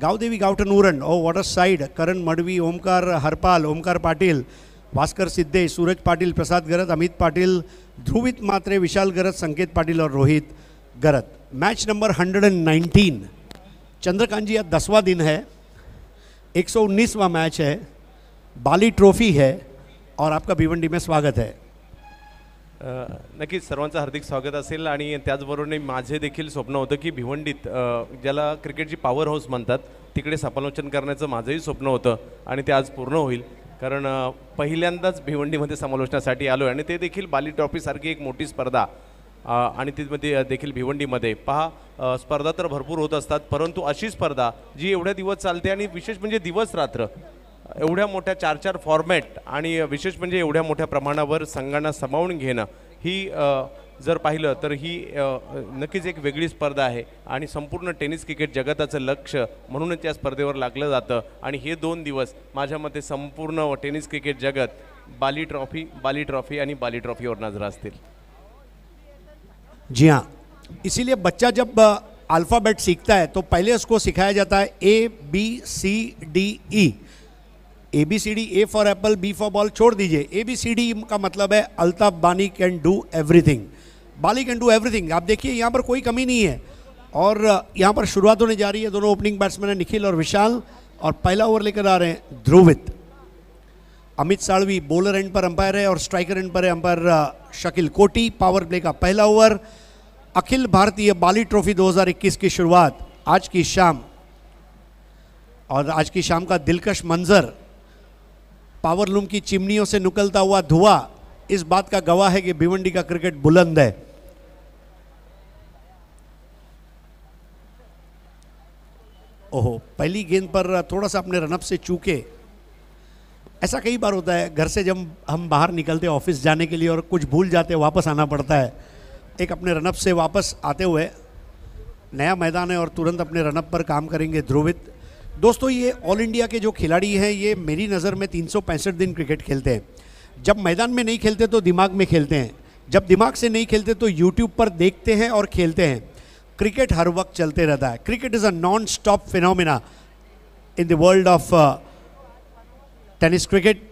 गावदेवी गावठन उरण ओ water side Karan Madvi Omkar Harpal Omkar Patil Bhaskar Siddhe Suraj Patil प्रसाद गरत अमित पाटिल ध्रुवित मात्रे विशाल गरत संकेत पाटिल और Rohit Garat match number 119 Chandrakant ji आज दसवां दिन है 119वां मैच है बाली ट्रॉफी है और आपका भिवंडी में स्वागत है नक्कीच सर्वांचं हार्दिक स्वागत असेल आणि त्याचबरोबर माझे देखील स्वप्न होतं की भिवंडीत ज्याला क्रिकेटची पॉवर हाऊस म्हणतात तिकडे समालोचन करण्याचं माझंही स्वप्न होतं आणि ते आज पूर्ण होईल कारण पहिल्यांदाच भिवंडीमध्ये समालोचनासाठी आलो आहे आणि ते देखील बाली ट्रॉफीसारखी एक मोठी स्पर्धा आणि तिथमध्ये देखील भिवंडीमध्ये पहा स्पर्धा तर भरपूर होत असतात परंतु अशी स्पर्धा जी एवढ्या दिवस चालते आणि विशेष म्हणजे दिवस रात्र एवढ्या मोठ्या चार चार फॉर्मॅट आणि विशेष म्हणजे एवढ्या मोठ्या प्रमाणावर संघांना समावून घेणं ही जर पाहिलं तर ही नक्कीच एक वेगळी स्पर्धा आहे आणि संपूर्ण टेनिस क्रिकेट जगताचं लक्ष म्हणूनच या स्पर्धेवर लागलं जातं आणि हे दोन दिवस माझ्या मते संपूर्ण टेनिस क्रिकेट जगत बाली ट्रॉफी बाली ट्रॉफी आणि बाली ट्रॉफीवर नजर असतील जी हां इसीलिए बच्चा जब अल्फ़ाबेट सीखता है तो पहले उसको सिखाया जाता है A B C D E e. A B C D A for apple B for ball छोड़ दीजिए ए बी सी डी का मतलब है Altaf Bani can do everything Bali can do everything आप देखिए यहाँ पर कोई कमी नहीं है और यहाँ पर शुरुआत होने जा रही है दोनों ओपनिंग बैट्समैन है निखिल और विशाल और पहला ओवर लेकर आ रहे हैं ध्रुवित अमित साड़वी बॉलर एंड पर अंपायर है और स्ट्राइकर एंड पर है अंपायर शकील कोटी पावर प्ले का पहला ओवर अखिल भारतीय बाली ट्रॉफी 2021 की शुरुआत आज की शाम और आज की शाम का दिलकश मंजर पावर लूम की चिमनियों से निकलता हुआ धुआं इस बात का गवाह है कि भिवंडी का क्रिकेट बुलंद है ओहो पहली गेंद पर थोड़ा सा अपने रनअप से चूके ऐसा कई बार होता है घर से जब हम बाहर निकलते ऑफिस जाने के लिए और कुछ भूल जाते वापस आना पड़ता है एक अपने रनअप से वापस आते हुए नया मैदान है और तुरंत अपने रनअप पर काम करेंगे ध्रुवित दोस्तों ये ऑल इंडिया के जो खिलाड़ी हैं ये मेरी नज़र में तीन दिन क्रिकेट खेलते हैं जब मैदान में नहीं खेलते तो दिमाग में खेलते हैं जब दिमाग से नहीं खेलते तो यूट्यूब पर देखते हैं और खेलते हैं क्रिकेट हर वक्त चलते रहता है cricket is a non stop phenomena in the world of tennis cricket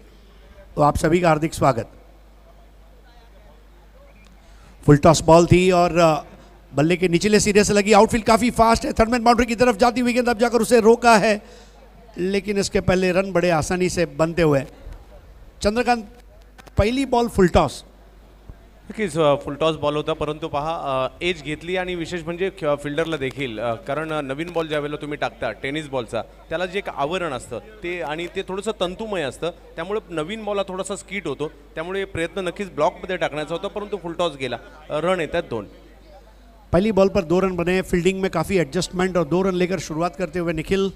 तो आप सभी का हार्दिक स्वागत फुल टॉस बॉल थी और बल्ले के निचले सिरे से लगी आउटफील्ड काफ़ी फास्ट है थर्डमैन बाउंड्री की तरफ जाती हुई गेंद अब जाकर उसे रोका है लेकिन इसके पहले रन बड़े आसानी से बनते हुए चंद्रकांत पहिली बॉल फुलटॉस नक्कीच फुलटॉस बॉल होता परंतु पहा एज घेतली आणि विशेष म्हणजे फिल्डरला देखील कारण नवीन बॉल वेळेला तुम्ही टाकता टेनिस बॉलचा त्याला जे एक आवरण असतं ते आणि ते थोडंसं तंतुमय असतं त्यामुळे नवीन बॉलला थोडासा स्किट होतो त्यामुळे प्रयत्न नक्कीच ब्लॉकमध्ये टाकण्याचा होता परंतु फुलटॉस गेला रन येतात दोन पहली बॉल पर दो रन बने फील्डिंग में काफ़ी एडजस्टमेंट और दो रन लेकर शुरुआत करते हुए निखिल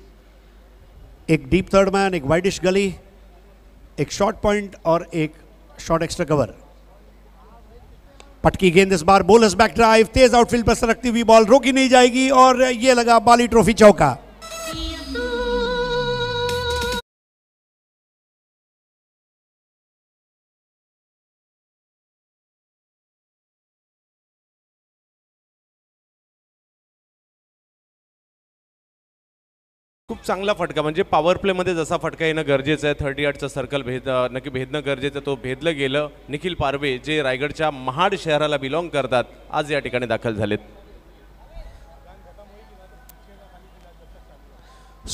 एक डीप थर्ड मैन एक वाइडिश गली एक शॉर्ट पॉइंट और एक शॉर्ट एक्स्ट्रा कवर पटकी गेंद इस बार बोलस बैक ड्राइव तेज आउटफील्ड पर सरकती हुई बॉल रोकी नहीं जाएगी और ये लगा बाली ट्रॉफी चौका चांगला फटका म्हणजे पॉवर प्लेमध्ये जसा फटका येणं गरजेचं आहे थर्टी आठचा सर्कल भेद नक्की भेदणं गरजेचं आहे तो भेदलं गेलं निखिल पारवे जे रायगडच्या महाड शहराला बिलॉंग करतात आज या ठिकाणी दाखल झालेत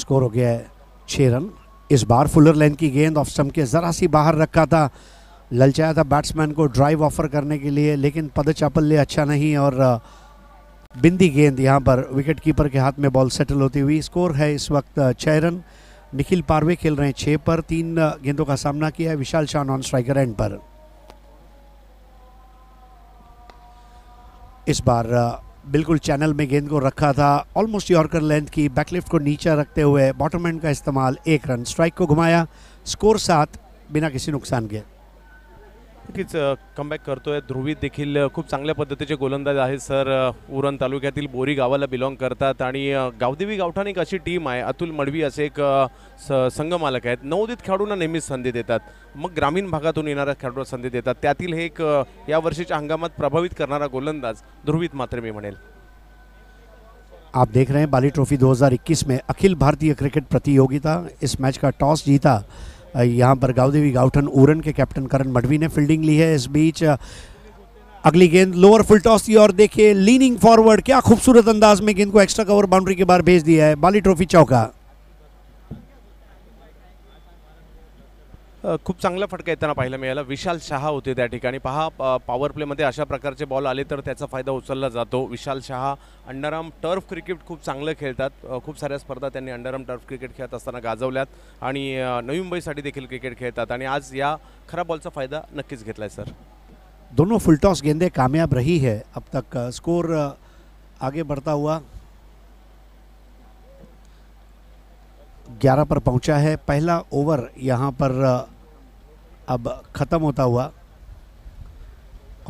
स्कोर हो गया है रन इस बार फुलर लेंथ की गेंद ऑफ स्टम्प के ज़रा सी बाहर रखा था ललचाया था बैट्समैन को ड्राइव ऑफर करने के लिए लेकिन पदचापल्य अच्छा नहीं और बिंदी गेंद यहाँ पर विकेट कीपर के हाथ में बॉल सेटल होती हुई स्कोर है इस वक्त छः रन निखिल पारवे खेल रहे हैं छः पर तीन गेंदों का सामना किया है Vishal Shah non striker end पर इस बार बिल्कुल चैनल में गेंद को रखा था ऑलमोस्ट यॉर्कर लेंथ की बैकलिफ्ट को नीचा रखते हुए बॉटम एंड का इस्तेमाल एक रन स्ट्राइक को घुमाया स्कोर सात बिना किसी नुकसान के नक्कीच कमबॅक करतोय ध्रुवीत देखील खूप चांगल्या पद्धतीचे गोलंदाज आहेत सर उरण तालुक्यातील बोरी गावाला बिलॉंग करतात आणि गावदेवी गावठाण एक अशी टीम आहे अतुल मडवी असे एक संघमालक आहेत नवोदित खेळाडूंना नेहमीच संधी देतात मग ग्रामीण भागातून येणाऱ्या खेळाडूंना संधी देतात त्यातील हे एक या वर्षीच्या हंगामात प्रभावित करणारा गोलंदाज ध्रुवीत मात्र मी म्हणेल आप देख रहे हैं बाली ट्रॉफी 2021 में अखिल भारतीय क्रिकेट प्रतियोगिता इस मैच का टॉस जीता यहाँ पर गावदेवी गाउठन उरन के कैप्टन करण मडवी ने फील्डिंग ली है इस बीच अगली गेंद लोअर फुल टॉस थी और देखिए लीनिंग फॉरवर्ड क्या खूबसूरत अंदाज में गेंद को एक्स्ट्रा कवर बाउंड्री के बाहर भेज दिया है बाली ट्रॉफी चौका खूप चांगला फटका येताना पाहायला मिळाला विशाल शहा होते त्या ठिकाणी पहा पॉवर प्लेमध्ये अशा प्रकारचे बॉल आले तर त्याचा फायदा उचलला जातो Vishal Shah underarm turf cricket खूप चांगलं खेळतात खूप साऱ्या स्पर्धा त्यांनी अंडरआर्म टर्फ क्रिकेट खेळत असताना गाजवल्यात आणि नवी मुंबईसाठी देखील क्रिकेट खेळतात आणि आज या खराब बॉलचा फायदा नक्कीच घेतला आहे सर दोनों फुल टॉस गेंदे कामयाब रही है अब तक स्कोर आगे बढ़ता हुआ 11 पर पहुंचा है पहला ओवर यहां पर अब ख़त्म होता हुआ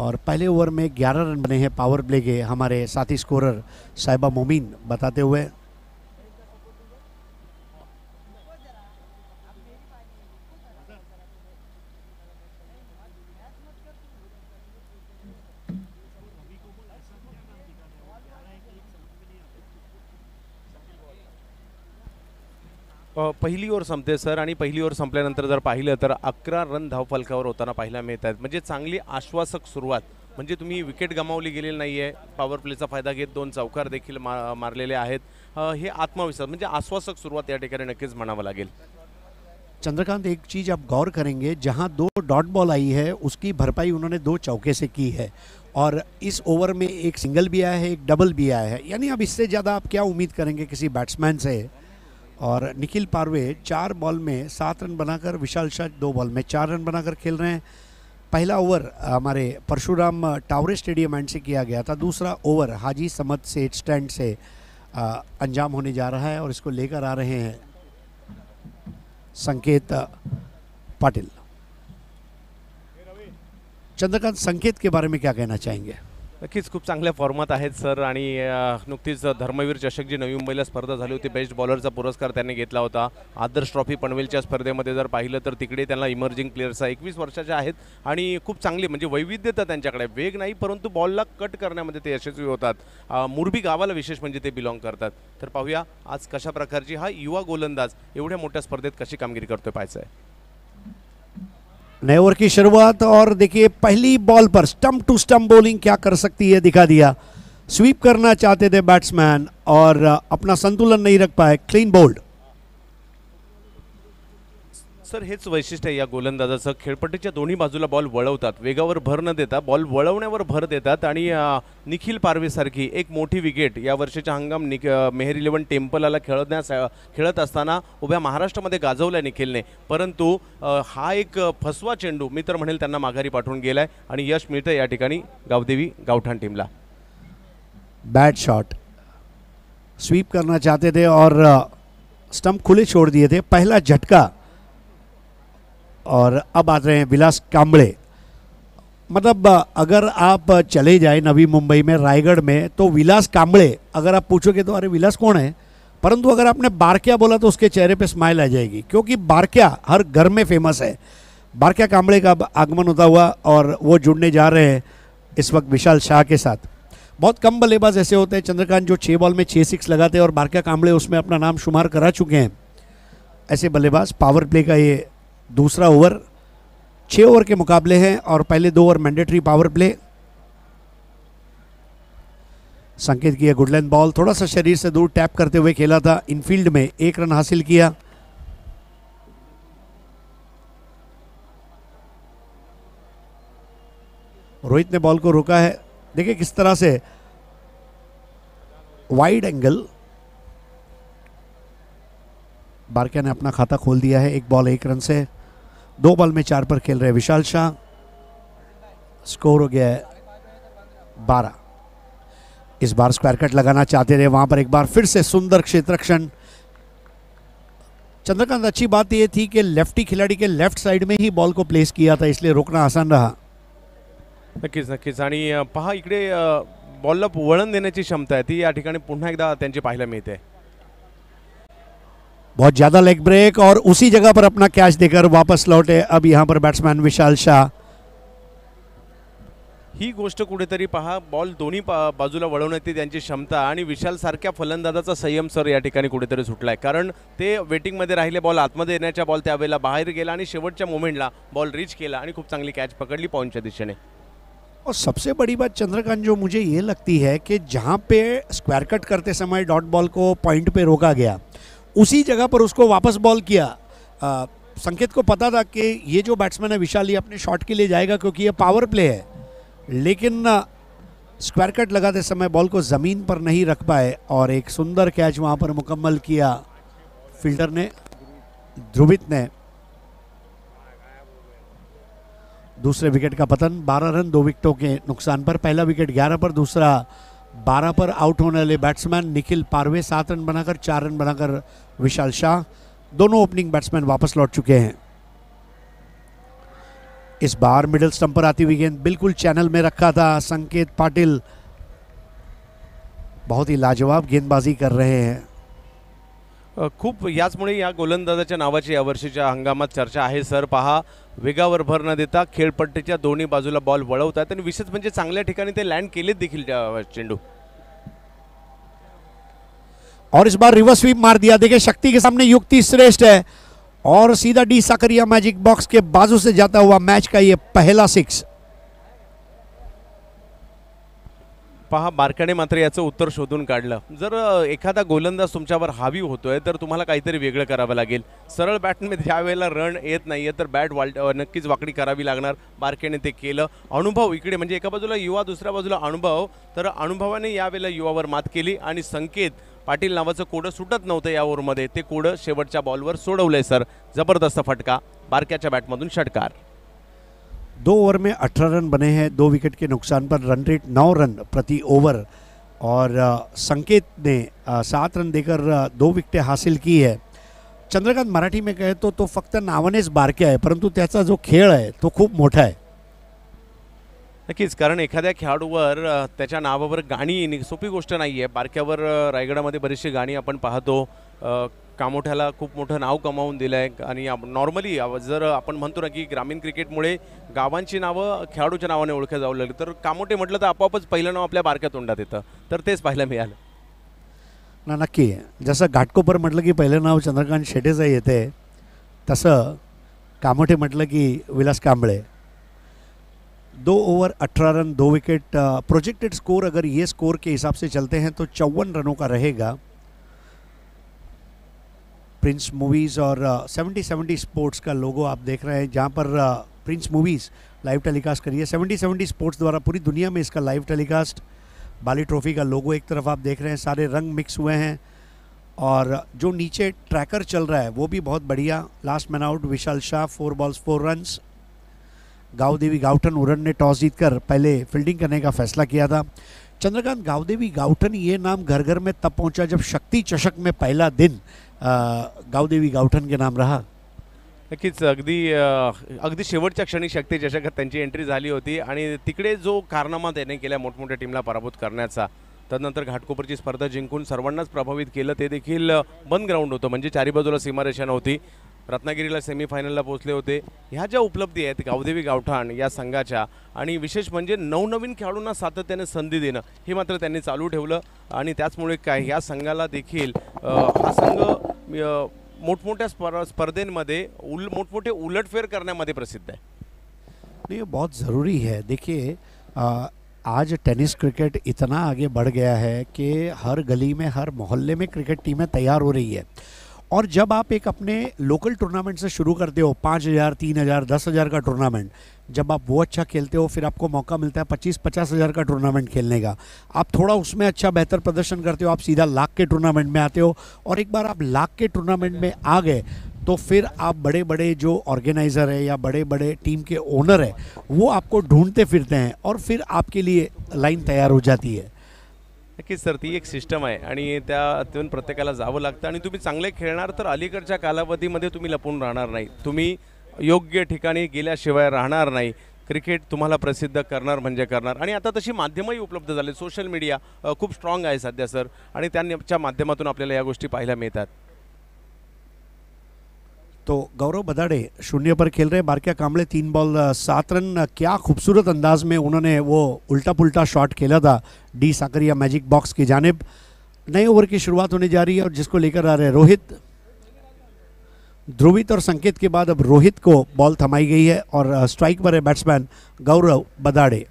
और पहले ओवर में 11 रन बने हैं पावर प्ले के हमारे साथी स्कोरर साहिबा मोमिन बताते हुए पहिली ओव्हर संपते सर आणि पहिली ओव्हर संपल्यानंतर जर पाहिलं तर अकरा रन धावफलकावर होताना पाहायला मिळत आहेत म्हणजे चांगली आश्वासक सुरुवात म्हणजे तुम्ही विकेट गमावली गेलेली नाही आहे पॉवर प्लेचा फायदा घेत दोन चौकार देखील मा मारलेले आहेत हे आत्मविश्वास म्हणजे आश्वासक सुरुवात या ठिकाणी नक्कीच म्हणावं लागेल चंद्रकांत एक चीज़ आप गौर करेंगे जहां दो डॉट बॉल आई है उसकी भरपाई उन्होंने दो चौके से की है और इस ओवर में एक सिंगल भी आया है एक डबल भी आया है यानी अब इससे ज़्यादा आप क्या उम्मीद करेंगे किसी बैट्समैन से और निखिल पारवे चार बॉल में सात रन बनाकर विशाल शाह दो बॉल में चार रन बनाकर खेल रहे हैं पहला ओवर हमारे परशुराम टावरे स्टेडियम एंड से किया गया था दूसरा ओवर हाजी समद से स्टैंड से अंजाम होने जा रहा है और इसको लेकर आ रहे हैं संकेत पाटिल चंद्रकांत संकेत के बारे में क्या कहना चाहेंगे नक्कीच खूप चांगल्या फॉर्मात आहेत सर आणि नुकतीच धर्मवीर चषक जी नवी मुंबईला स्पर्धा झाली होती बेस्ट बॉलरचा पुरस्कार त्यांनी घेतला होता आदर्श ट्रॉफी पनवेलच्या स्पर्धेमध्ये जर पाहिलं तर तिकडे त्यांना इमर्जिंग प्लेयर्स एकवीस वर्षाच्या आहेत आणि खूप चांगली म्हणजे वैविध्यता त्यांच्याकडे वेग नाही परंतु बॉलला कट करण्यामध्ये ते यशस्वी होतात मुरबी गावाला विशेष म्हणजे ते बिलॉंग करतात तर पाहूया आज कशा प्रकारची हा युवा गोलंदाज एवढ्या मोठ्या स्पर्धेत कशी कामगिरी करतोय पाहायचं आहे नए ओवर की शुरुआत और देखिए पहली बॉल पर स्टम्प टू स्टम्प बॉलिंग क्या कर सकती है दिखा दिया स्वीप करना चाहते थे बैट्समैन और अपना संतुलन नहीं रख पाए क्लीन बोल्ड सर हेच वैशिष्ट्य आहे या गोलंदाजाचं खेळपट्टीच्या दोन्ही बाजूला बॉल वळवतात वेगावर भर न देता बॉल वळवण्यावर भर देतात आणि निखिल पारवेसारखी एक मोठी विकेट या वर्षीच्या हंगाम निक मेहर इलेव्हन टेम्पलाला खेळण्यास खेळत असताना उभ्या महाराष्ट्रामध्ये गाजवल्या निखिलने परंतु हा एक फसवा चेंडू मी तर म्हणेल त्यांना माघारी पाठवून गेला आणि यश मिळतं या ठिकाणी गावदेवी गावठाण टीमला बॅट शॉट स्वीप करना चाहते थे और स्टंप खुले छोड़ दिए थे पहला झटका और अब आ रहे हैं विलास कांबड़े मतलब अगर आप चले जाए नवी मुंबई में रायगढ़ में तो विलास कांबड़े अगर आप पूछोगे तो अरे विलास कौन है परंतु अगर आपने बारक्या बोला तो उसके चेहरे पे स्माइल आ जाएगी क्योंकि बारक्या हर घर में फेमस है बारक्या कांबड़े का आगमन होता हुआ और वो जुड़ने जा रहे हैं इस वक्त विशाल शाह के साथ बहुत कम बल्लेबाज ऐसे होते हैं चंद्रकांत जो छः बॉल में छः सिक्स लगाते हैं और बारक्या कांबड़े उसमें अपना नाम शुमार करा चुके हैं ऐसे बल्लेबाज पावर प्ले का ये दूसरा ओवर छः ओवर के मुकाबले हैं और पहले दो over mandatory power play Sanket किया गुडलैंड बॉल थोड़ा सा शरीर से दूर टैप करते हुए खेला था इनफील्ड में एक रन हासिल किया रोहित ने बॉल को रोका है देखिए किस तरह से वाइड एंगल बारकिया ने अपना खाता खोल दिया है एक बॉल एक रन से दो बॉल में चार पर खेल रहे विशाल शाह स्कोर हो गया है बारह इस बार स्क्वायर कट लगाना चाहते रहे वहां पर एक बार फिर से सुंदर क्षेत्र चंद्रकांत अच्छी बात यह थी कि लेफ्टी खिलाड़ी के लेफ्ट साइड में ही बॉल को प्लेस किया था इसलिए रोकना आसान रहा नक्कीच नक्कीच आणि पहा इकडे बॉलला वळण देण्याची क्षमता आहे ती या ठिकाणी पुन्हा एकदा त्यांची पाहायला मिळते बहुत ज़्यादा लेग ब्रेक और उसी जगह पर अपना कैच देकर वापस लौटे अब यहाँ पर बैट्समैन विशाल शाह ही गोष्ट कुठेतरी पहा बॉल दोन्ही बाजूला वळवण्याची त्यांची क्षमता आणि विशाल सारख्या फलंदाजाचा संयम सर या ठिकाणी कुठेतरी सुटला आहे कारण ते वेटिंगमध्ये राहिले बॉल आतमध्ये येण्याच्या बॉल त्यावेळेला बाहेर गेला आणि शेवटच्या मोमेंटला बॉल रीच केला आणि खूप चांगली कॅच पकडली पॉईंटच्या दिशेने और सबसे बड़ी बात चंद्रकांत जो मुझे ये लगती है कि जहाँ पे स्क्वायर कट करते समय डॉट बॉल को पॉइंट पे रोका गया उसी जगह पर उसको वापस बॉल किया आ, संकेत को पता था कि ये जो बैट्समैन है विशाल ये अपने शॉट के लिए जाएगा क्योंकि ये पावर प्ले है लेकिन स्क्वायर कट लगाते समय बॉल को ज़मीन पर नहीं रख पाए और एक सुंदर कैच वहाँ पर मुकम्मल किया फील्डर ने ध्रुवित ने दूसरे विकेट का पतन 12 रन दो विकेटों के नुकसान पर पहला विकेट 11 पर दूसरा 12 पर आउट होने वाले बैट्समैन निखिल पारवे सात रन बनाकर चार रन बनाकर विशाल शाह दोनों ओपनिंग बैट्समैन वापस लौट चुके हैं इस बार मिडिल स्टंप पर आती हुई गेंद बिल्कुल चैनल में रखा था संकेत पाटिल बहुत ही लाजवाब गेंदबाजी कर रहे हैं खूप याचमुळे या गोलंदाजाच्या नावाची यावर्षीच्या हंगामात चर्चा आहे सर पहा वेगावर भर न देता खेळपट्टीच्या दोन्ही बाजूला बॉल वळवतात आणि विशेष म्हणजे चांगल्या ठिकाणी ते लँड केलेत देखील चेंडू और इस बार रिवर्स स्वीप मार दिया देखिए शक्ति के सामने युक्ति श्रेष्ठ है और सीधा डी साकरिया मैजिक बॉक्स के बाजू से जाता हुआ मैच का ये पहला सिक्स पहा बारकाने मात्र याचं उत्तर शोधून काढलं जर एखादा गोलंदाज तुमच्यावर हावी होतोय तर तुम्हाला काहीतरी वेगळं करावं लागेल सरळ बॅटमध्ये ज्या वेळेला रन येत नाहीये तर बॅट वाल नक्कीच वाकडी करावी लागणार बारकेने ते केलं अनुभव इकडे म्हणजे एका बाजूला युवा दुसऱ्या बाजूला अनुभव तर अनुभवाने यावेळेला युवावर मात केली आणि संकेत पाटील नावाचं कोडं सुटत नव्हतं या ओव्हरमध्ये ते कोडं शेवटच्या बॉलवर सोडवलंय सर जबरदस्त फटका बारक्याच्या बॅटमधून षटकार दो ओवर में अठरा रन बने हैं दो विकेट के नुकसान पर रन रेट नौ रन प्रति ओवर और संकेत ने सात रन देकर दो विकटें हासिल की है चंद्रकांत मराठी में कहे तो तो फक्त नावानेच बारक्या आहे परंतु त्याचा जो खेळ आहे तो खूप मोठा आहे नक्कीच कारण एखाद्या खेळाडूवर त्याच्या नावावर गाणी येणे सोपी गोष्ट नाही आहे बारक्यावर रायगडामध्ये बरीचशी गाणी आपण पाहतो कामोठ्याला खूप मोठं नाव कमावून दिलं आहे आणि नॉर्मली जर आपण म्हणतो ना की ग्रामीण क्रिकेटमुळे गावांची नावं खेळाडूच्या नावाने ओळखल्या जाऊ लागली तर कामोठे म्हटलं तर आपोआपच पहिलं नाव आपल्या बारक्या तोंडात येतं तर तेच पाहायला मिळालं ना नक्की जसं घाटकोपर म्हटलं की पहिलं नाव चंद्रकांत शेटेचं येते तसं कामोठे म्हटलं की विलास कांबळे दो ओवर अठारह रन दो विकेट प्रोजेक्टेड स्कोर अगर ये स्कोर के हिसाब से चलते हैं तो चौवन रनों का रहेगा प्रिंस मूवीज़ और सेवेंटी सेवेंटी स्पोर्ट्स का लोगो आप देख रहे हैं जहाँ पर प्रिंस मूवीज़ लाइव टेलीकास्ट करिए सेवेंटी सेवेंटी स्पोर्ट्स द्वारा पूरी दुनिया में इसका लाइव टेलीकास्ट बाली ट्रॉफी का लोगो एक तरफ आप देख रहे हैं सारे रंग मिक्स हुए हैं और जो नीचे ट्रैकर चल रहा है वो भी बहुत बढ़िया last man out Vishal Shah four balls four runs Gavdevi Gavthan Uran ने टॉस जीतकर पहले फील्डिंग करने का फैसला किया था चंद्रकांत गावदेवी गावटन ये नाम घर घर में तब पहुंचा जब शक्ति चषक में पहला दिन गावदेवी गावठन के नाम रहा नक्कीच अगदी अगदी शेवटच्या क्षणी शक्ती चषकात त्यांची एंट्री झाली होती आणि तिकडे जो कारनामा त्याने केला मोठमोठ्या टीमला पराभूत करण्याचा तदनंतर घाटकोपरची स्पर्धा जिंकून सर्वांनाच प्रभावित केलं ते देखील बंद ग्राउंड होतं म्हणजे चारी बाजूला सीमारेषा नव्हती रत्नागिरीला सेमीफायनलला पोहोचले होते ह्या ज्या उपलब्धी आहेत गावदेवी गावठाण या संघाच्या आणि विशेष म्हणजे नवनवीन खेळाडूंना सातत्याने संधी देणं हे मात्र त्यांनी चालू ठेवलं आणि त्याचमुळे काय ह्या संघाला देखील हा संघ मोठमोठ्या स्प स्पर्धेंमध्ये उल मोठमोठे उलटफेर करण्यामध्ये प्रसिद्ध आहे ये बहुत ज़रूरी है देखिए आज टेनिस क्रिकेट इतना आगे बढ़ गया है कि हर गली में हर मोहल्ले में क्रिकेट टीमें तैयार हो रही है और जब आप एक अपने लोकल टूर्नामेंट से शुरू करते हो पाँच हज़ार तीन हज़ार दस हज़ार का टूर्नामेंट जब आप वो अच्छा खेलते हो फिर आपको मौका मिलता है पच्चीस पचास हज़ार का टूर्नामेंट खेलने का आप थोड़ा उसमें अच्छा बेहतर प्रदर्शन करते हो आप सीधा लाख के टूर्नामेंट में आते हो और एक बार आप लाख के टूर्नामेंट में आ गए तो फिर आप बड़े बड़े जो ऑर्गेनाइज़र है या बड़े बड़े टीम के ओनर है वो आपको ढूंढते फिरते हैं और फिर आपके लिए लाइन तैयार हो जाती है नक्कीच सर ती एक सिस्टम आहे आणि त्यातून प्रत्येकाला जावं लागतं आणि तुम्ही चांगले खेळणार तर अलीकडच्या कालावधीमध्ये तुम्ही लपून राहणार नाही तुम्ही योग्य ठिकाणी गेल्याशिवाय राहणार नाही क्रिकेट तुम्हाला प्रसिद्ध करणार म्हणजे करणार आणि आता तशी माध्यमंही उपलब्ध झाले सोशल मीडिया खूप स्ट्रॉंग आहे सध्या सर आणि त्यांच्या माध्यमातून आपल्याला या गोष्टी पाहायला मिळतात तो गौरव बदाड़े शून्य पर खेल रहे बारकिया कामले तीन बॉल सात रन क्या खूबसूरत अंदाज में उन्होंने वो उल्टा पुल्टा शॉट खेला था डी साकरिया मैजिक बॉक्स की जानब नए ओवर की शुरुआत होने जा रही है और जिसको लेकर आ रहे रोहित ध्रुवित और संकेत के बाद अब रोहित को बॉल थमाई गई है और स्ट्राइक पर है batsman Gaurav Badade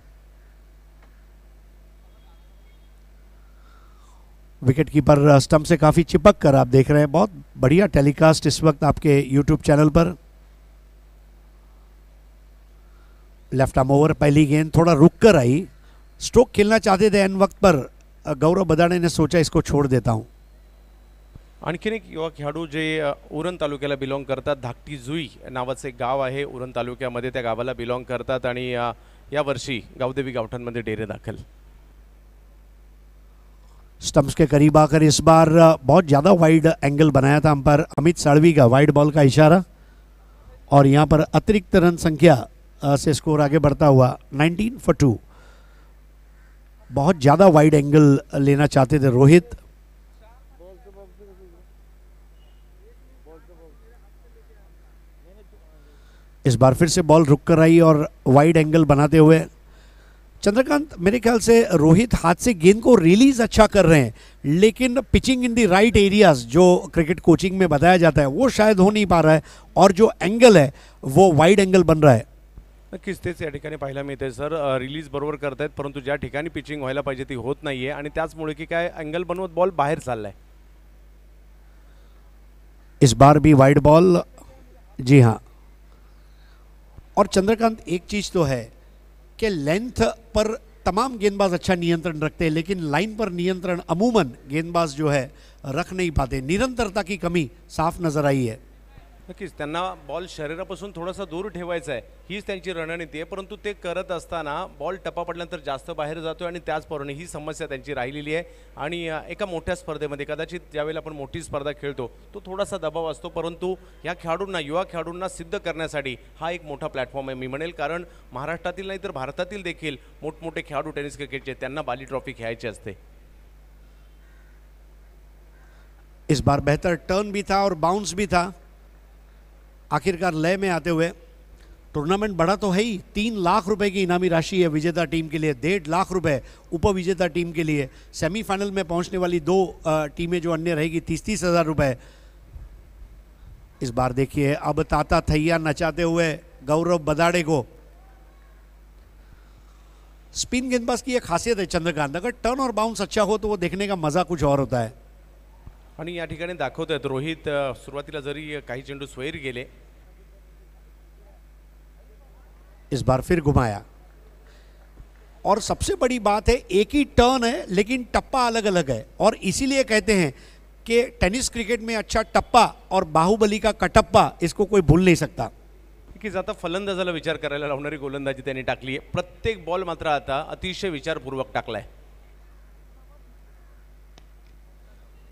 wicket keeper stump से काफ़ी चिपक कर आप देख रहे हैं बहुत बढ़िया टेलीकास्ट इस वक्त आपके यूट्यूब चैनल पर लेफ्ट आर्म ओवर पहली गेंद थोड़ा रुक कर आई स्ट्रोक खेलना चाहते थे एन वक्त पर गौरव बदाने ने सोचा इसको छोड़ देता हूँ आखिर एक युवा खेलाड़ू जे उरण तालुक्याला बिलोंग करता धाकटी जुई नावाच एक गाँव है उरण तालुक्या बिलोंग गावाला बिलॉंग करतात आणि यावर्षी गावदेवी डेरे दाखिल स्टम्प्स के करीब आकर इस बार बहुत ज़्यादा वाइड एंगल बनाया था हम पर अमित साड़वी का वाइड बॉल का इशारा और यहाँ पर अतिरिक्त रन संख्या से स्कोर आगे बढ़ता हुआ 19 फॉर टू बहुत ज़्यादा वाइड एंगल लेना चाहते थे रोहित इस बार फिर से बॉल रुक कर आई और वाइड एंगल बनाते हुए चंद्रकांत मेरे ख्याल से रोहित हाथ से गेंद को रिलीज अच्छा कर रहे हैं लेकिन pitching in the right areas जो क्रिकेट कोचिंग में बताया जाता है वो शायद हो नहीं पा रहा है और जो एंगल है वो वाइड एंगल बन रहा है नक्कीच तेच या ठिकाणी पाहायला मिळते सर रिलीज बरोबर करत आहेत परंतु ज्या ठिकाणी पिचिंग व्हायला पाहिजे ती होत नाहीये आणि त्याचमुळे की काय अँगल बनवत बॉल बाहेर चाललाय इस बार भी वाइड बॉल जी हाँ और चंद्रकांत एक चीज तो है कि लेंथ पर तमाम गेंदबाज अच्छा नियंत्रण रखते हैं लेकिन लाइन पर नियंत्रण अमूमन गेंदबाज जो है रख नहीं पाते निरंतरता की कमी साफ नज़र आई है नक्कीच त्यांना बॉल शरीरापासून थोडासा दूर ठेवायचा आहे हीच त्यांची रणनीती आहे परंतु ते करत असताना बॉल टप्पा पडल्यानंतर जास्त बाहेर जातो आणि त्याचप्रमाणे ही समस्या त्यांची राहिलेली आहे आणि एका मोठ्या स्पर्धेमध्ये कदाचित ज्यावेळेला आपण मोठी स्पर्धा खेळतो तो थोडासा दबाव असतो परंतु ह्या खेळाडूंना युवा खेळाडूंना सिद्ध करण्यासाठी हा एक मोठा प्लॅटफॉर्म आहे मी म्हणेल कारण महाराष्ट्रातील नाही तर भारतातील देखील मोठमोठे खेळाडू टेनिस क्रिकेटचे त्यांना बाली ट्रॉफी खेळायची असते इस बार बेहतर टर्न भी था और बाउंस भी था आखिरकार लय में आते हुए टूर्नामेंट बड़ा तो है ही तीन लाख रुपए की इनामी राशि है विजेता टीम के लिए डेढ़ लाख रुपए उपविजेता टीम के लिए सेमीफाइनल में पहुंचने वाली दो टीमें जो अन्य रहेगी तीस तीस हज़ार रुपए इस बार देखिए अब ताता थैया नचाते हुए गौरव बदाड़े को स्पिन गेंदबाज की एक खासियत है चंद्रकांत अगर टर्न और बाउंस अच्छा हो तो वो देखने का मज़ा कुछ और होता है आणि दाखत ठिकाणी रोहित सुरुआती जरी का चेंडू स्वैर गेले इस बार फिर घुमाया और सबसे बड़ी बात है एक ही टर्न है लेकिन टप्पा अलग अलग है और इसीलिए कहते हैं कि टेनिस क्रिकेट में अच्छा टप्पा और बाहुबली का कटप्पा इसको कोई भूल नहीं सकता कि ज्यादा फलंदाजाला विचार करायला लवनारी गोलंदाजी टाकली है प्रत्येक बॉल मात्र आता अतिशय विचारपूर्वक टाकला है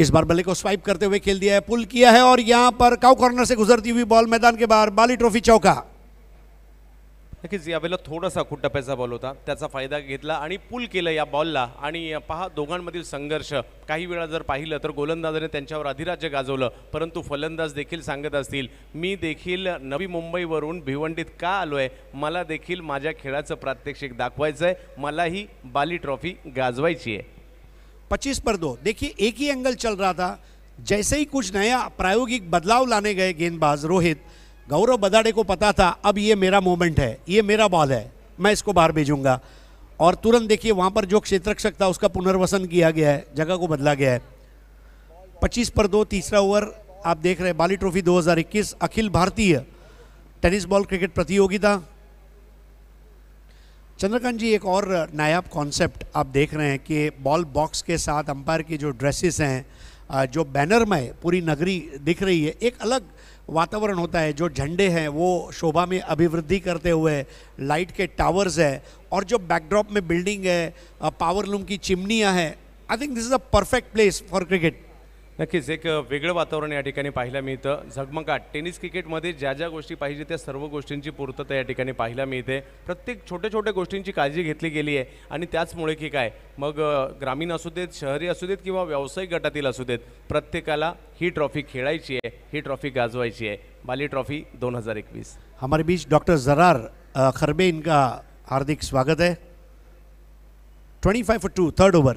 इस बार बल्ले को स्वाइप करते हुए खेल दिया है पुल किया है और यहां पर काउ कॉर्नर से गुजरती हुई बॉल मैदान के बाहर बाली ट्रॉफी चौका थोड़ा सा थोडासा पैसा बॉल होता त्याचा फायदा घेतला आणि पुल केलं या बॉलला आणि पहा दोघांमधील संघर्ष काही वेळा जर पाहिलं तर गोलंदाजाने त्यांच्यावर अधिराज्य गाजवलं परंतु फलंदाज देखील सांगत असतील मी देखील नवी मुंबईवरून भिवंडीत का आलो आहे मला देखील माझ्या खेळाचं प्रात्यक्षिक दाखवायचं आहे मलाही बाली ट्रॉफी गाजवायची आहे पच्चीस पर दो देखिए एक ही एंगल चल रहा था जैसे ही कुछ नया प्रायोगिक बदलाव लाने गए गेंदबाज रोहित गौरव बदाड़े को पता था अब ये मेरा मोमेंट है ये मेरा बॉल है मैं इसको बाहर भेजूंगा और तुरंत देखिए वहाँ पर जो क्षेत्रक्षक था उसका पुनर्वसन किया गया है जगह को बदला गया है पच्चीस पर दो तीसरा ओवर आप देख रहे हैं बाली ट्रॉफी 2021 अखिल भारतीय टेनिस बॉल क्रिकेट प्रतियोगिता चंद्रकांत जी एक और नायाब कॉन्सेप्ट आप देख रहे हैं कि बॉल बॉक्स के साथ अंपायर की जो ड्रेसेस हैं जो बैनरमय पूरी नगरी दिख रही है एक अलग वातावरण होता है जो झंडे हैं वो शोभा में अभिवृद्धि करते हुए लाइट के टावर्स है और जो बैकड्रॉप में बिल्डिंग है पावर लूम की चिमनियाँ हैं I think this is a perfect place for cricket नक्कीच एक वेगळं वातावरण या ठिकाणी पाहायला मिळतं झगमगाट टेनिस क्रिकेटमध्ये ज्या ज्या गोष्टी पाहिजे त्या सर्व गोष्टींची पूर्तता या ठिकाणी पाहायला मिळते प्रत्येक छोट्या छोट्या गोष्टींची काळजी घेतली गेली आहे आणि त्याचमुळे की काय मग ग्रामीण असू देत शहरी असू देत किंवा व्यावसायिक गटातील असू देत प्रत्येकाला ही ट्रॉफी खेळायची आहे ही ट्रॉफी गाजवायची आहे बाली ट्रॉफी दोन हजार एकवीस हमारे बीच डॉक्टर जरार खरबे इनका हार्दिक स्वागत है 25 for टू थर्ड over.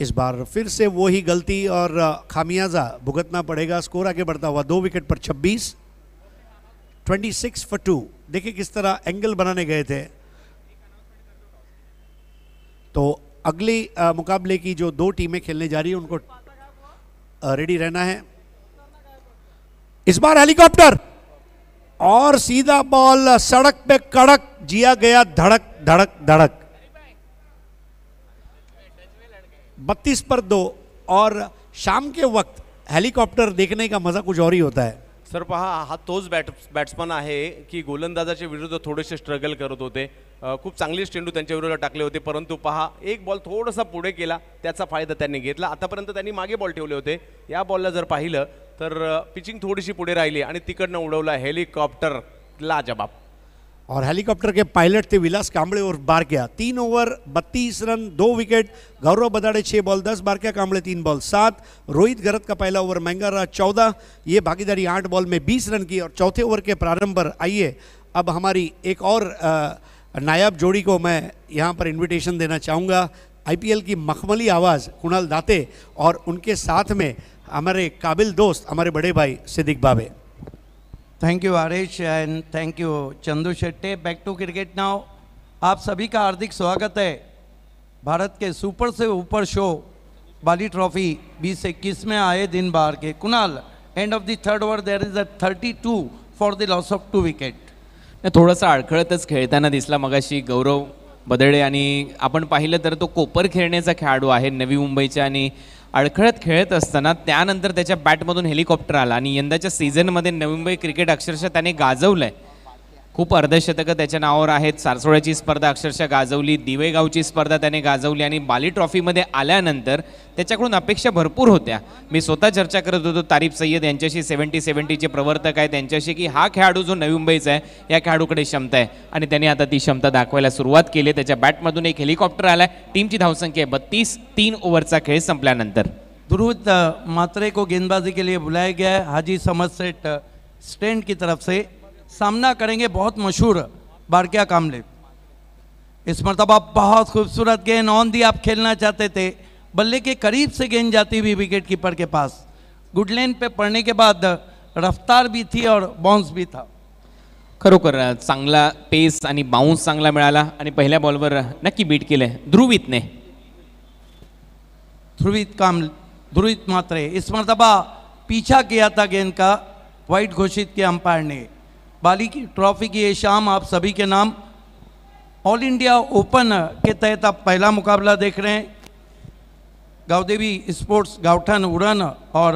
इस बार फिर से वो ही गलती और खामियाजा भुगतना पड़ेगा स्कोर आगे बढ़ता हुआ दो विकेट पर 26 26 फॉर टू देखिए किस तरह एंगल बनाने गए थे तो अगले मुकाबले की जो दो टीमें खेलने जा रही है उनको रेडी रहना है इस बार हेलीकॉप्टर और सीधा बॉल सड़क पे कड़क जिया गया धड़क धड़क धड़क बत्तीस पर दो और शाम के वक्त हेलिकॉप्टर देखने का मजा कुछ और ही होता है सर पहा हा तोच बॅट बॅट्समन आहे की गोलंदाजाच्या विरुद्ध थोडेसे स्ट्रगल करत होते खूप चांगले चेंडू त्यांच्या विरुद्ध टाकले होते परंतु पहा एक बॉल थोडासा पुढे केला त्याचा फायदा त्यांनी घेतला आतापर्यंत त्यांनी मागे बॉल ठेवले होते या बॉलला जर पाहिलं तर पिचिंग थोडीशी पुढे राहिली आणि तिकडनं उडवला हेलिकॉप्टर ला जबाब और हेलीकॉप्टर के पायलट थे विलास कांबड़े और बारकिया तीन ओवर बत्तीस रन दो विकेट गौरव बदाड़े छः बॉल दस बारकिया कांबड़े तीन बॉल सात रोहित गरत का पहला ओवर महंगा रहा चौदह ये भागीदारी आठ बॉल में बीस रन की और चौथे ओवर के प्रारंभ पर आइए अब हमारी एक और नायाब जोड़ी को मैं यहाँ पर इन्विटेशन देना चाहूँगा आई की मखमली आवाज़ कुणाल दाते और उनके साथ में हमारे काबिल दोस्त हमारे बड़े भाई Siddiq Babe thank you Aresh and thank you Chandu Shette back to cricket now आप सभी का हार्दिक स्वागत है भारत के सुपर से ऊपर शो बाली ट्रॉफी बीस इक्कीस में आए दिन बार के Kunal end of the third over there is a thirty two for the loss of two wicket थोडंसं अडखळतच खेळताना दिसला मगाशी गौरव बदळे आणि आपण पाहिलं तर तो कोपर खेळण्याचा खेळाडू आहे नवी मुंबईच्या आणि अडखळत खेळत असताना त्यानंतर त्याच्या बॅटमधून हेलिकॉप्टर आला आणि यंदाच्या सीझनमध्ये नवी मुंबई क्रिकेट अक्षरशः त्याने गाजवलं आहे खूप अर्धशतकं त्याच्या नावावर आहेत सारसोळ्याची स्पर्धा अक्षरशः गाजवली दिवेगावची स्पर्धा त्याने गाजवली आणि बाली ट्रॉफीमध्ये आल्यानंतर त्याच्याकडून अपेक्षा भरपूर होत्या मी स्वतः चर्चा करत होतो तारीफ सय्यद यांच्याशी सेवन्टी सेवन्टीचे प्रवर्तक आहे त्यांच्याशी की हा खेळाडू जो नवी मुंबईचा आहे या खेळाडूकडे क्षमता आहे आणि त्याने आता ती क्षमता दाखवायला सुरुवात केली त्याच्या बॅटमधून एक हेलिकॉप्टर आला टीमची धावसंख्या आहे बत्तीस तीन ओव्हरचा खेळ संपल्यानंतर ध्रुव मात्रे को गेंदबाजी के लिए बुलाया गया है हाजी समर सेट स्टैंड की तरफ से सामना करेंगे बहुत मशहूर बारकिया कामले इस मरतबा बहुत खूबसूरत गेंद ऑन दी आप खेलना चाहते थे बल्ले के करीब से गेंद जाती हुई विकेट कीपर के पास गुड लेन पे पड़ने के बाद रफ्तार भी थी और बाउंस भी था खरोखर चांगला पेस बाउंस चांगला मिला पहले बॉल बॉलवर नक्की बीट के लिए ध्रुवित काम ध्रुवित मात्रे इस मरतबा पीछा किया था गेंद का वाइट घोषित किया अंपायर ने बाली की ट्रॉफी की ये शाम आप सभी के नाम ऑल इंडिया ओपन के तहत आप पहला मुकाबला देख रहे हैं गावदेवी स्पोर्ट्स गावठन उड़न और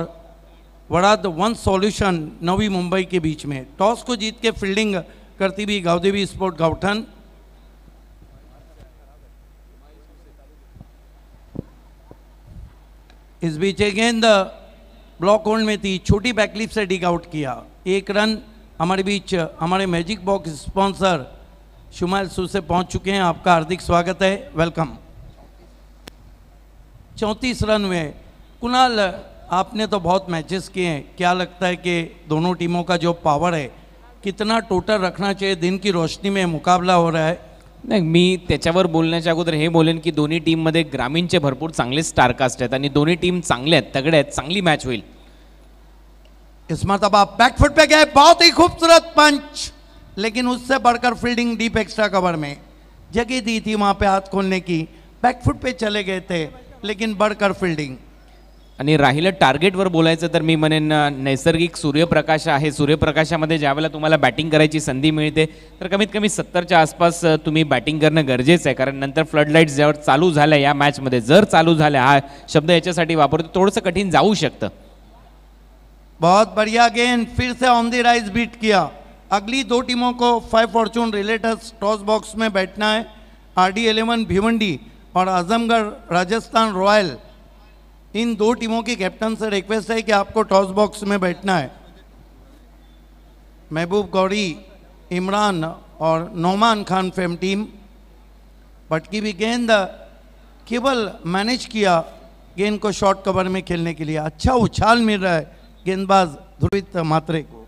वड़ाद वन सॉल्यूशन नवी मुंबई के बीच में टॉस को जीत के फील्डिंग करती हुई गावदेवी स्पोर्ट गावठन इस बीच गेंद ब्लॉक होल्ड में थी छोटी बैकलिप से डिग आउट किया एक रन हमारे बीच हमारे मैजिक बॉक्स स्पॉन्सर शुमाइल सू से पहुंच चुके हैं आपका हार्दिक स्वागत है वेलकम चौंतीस रन में कुणाल आपने तो बहुत मैचेस किए हैं क्या लगता है कि दोनों टीमों का जो पावर है कितना टोटल रखना चाहिए दिन की रोशनी में मुकाबला हो रहा है नाही मी त्याच्यावर बोलण्याच्या अगोदर हे बोलेन की दोन्ही टीममध्ये ग्रामीणचे भरपूर चांगले स्टारकास्ट आहेत आणि दोन्ही टीम चांगले आहेत तगड्या आहेत चांगली मॅच होईल इस मरतबा बैकफुट पे गए बहुत ही खूबसूरत पंच लेकिन उससे बढ़कर फील्डिंग डीप एक्स्ट्रा कवर में जगह दी थी वहाँ पे हाथ खोलने की बैकफुट पे चले गए थे लेकिन बढ़कर फील्डिंग आणि राहिलं टार्गेटवर बोलायचं तर मी म्हणेन नैसर्गिक सूर्यप्रकाश आहे सूर्यप्रकाशामध्ये ज्यावेळेला तुम्हाला बॅटिंग करायची संधी मिळते तर कमीत कमी सत्तरच्या आसपास तुम्ही बॅटिंग करणं गरजेचं आहे कारण नंतर फ्लडलाईट ज्यावर चालू झाल्या या मॅचमध्ये जर चालू झाल्या हा शब्द याच्यासाठी वापरतो थोडंसं कठीण जाऊ शकतं बहुत बढ़िया गेंद फिर से ऑन दी राइज बीट किया अगली दो टीमों को five fortune realtors toss box में बैठना है आर डी एलेवन भिवंडी और आजमगढ़ राजस्थान रॉयल इन दो टीमों की कैप्टन से रिक्वेस्ट है कि आपको टॉस बॉक्स में बैठना है महबूब गौरी इमरान और नोमान खान फेम टीम पटकी भी गेंद केवल मैनेज किया गेंद को शॉर्ट कवर में खेलने के लिए अच्छा उछाल मिल रहा है गेंदबाज ध्रुवित मात्रे को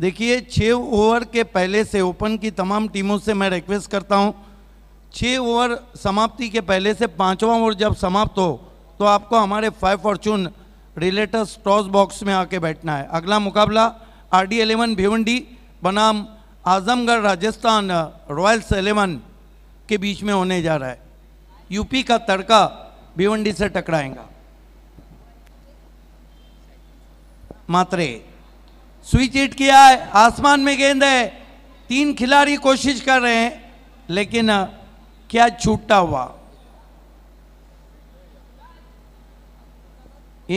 देखिए छ ओवर के पहले से ओपन की तमाम टीमों से मैं रिक्वेस्ट करता हूं छ ओवर समाप्ति के पहले से पांचवा ओवर जब समाप्त हो तो आपको हमारे five fortune realtors toss box में आके बैठना है अगला मुकाबला आर डी एलेवन भिवंडी बनाम आजमगढ़ राजस्थान रॉयल्स एलेवन के बीच में होने जा रहा है यूपी का तड़का भिवंडी से टकराएगा मात्रे स्विच इट किया है आसमान में गेंद है तीन खिलाड़ी कोशिश कर रहे हैं लेकिन क्या छूटा हुआ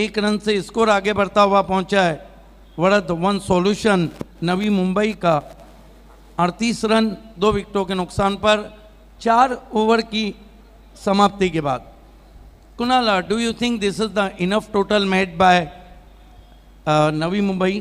एक रन से स्कोर आगे बढ़ता हुआ पहुंचा है वरद वन सॉल्यूशन नवी मुंबई का अड़तीस रन दो विकेटों के नुकसान पर चार ओवर की समाप्ति के बाद कुनाला do you think this is the enough total made by Navi Mumbai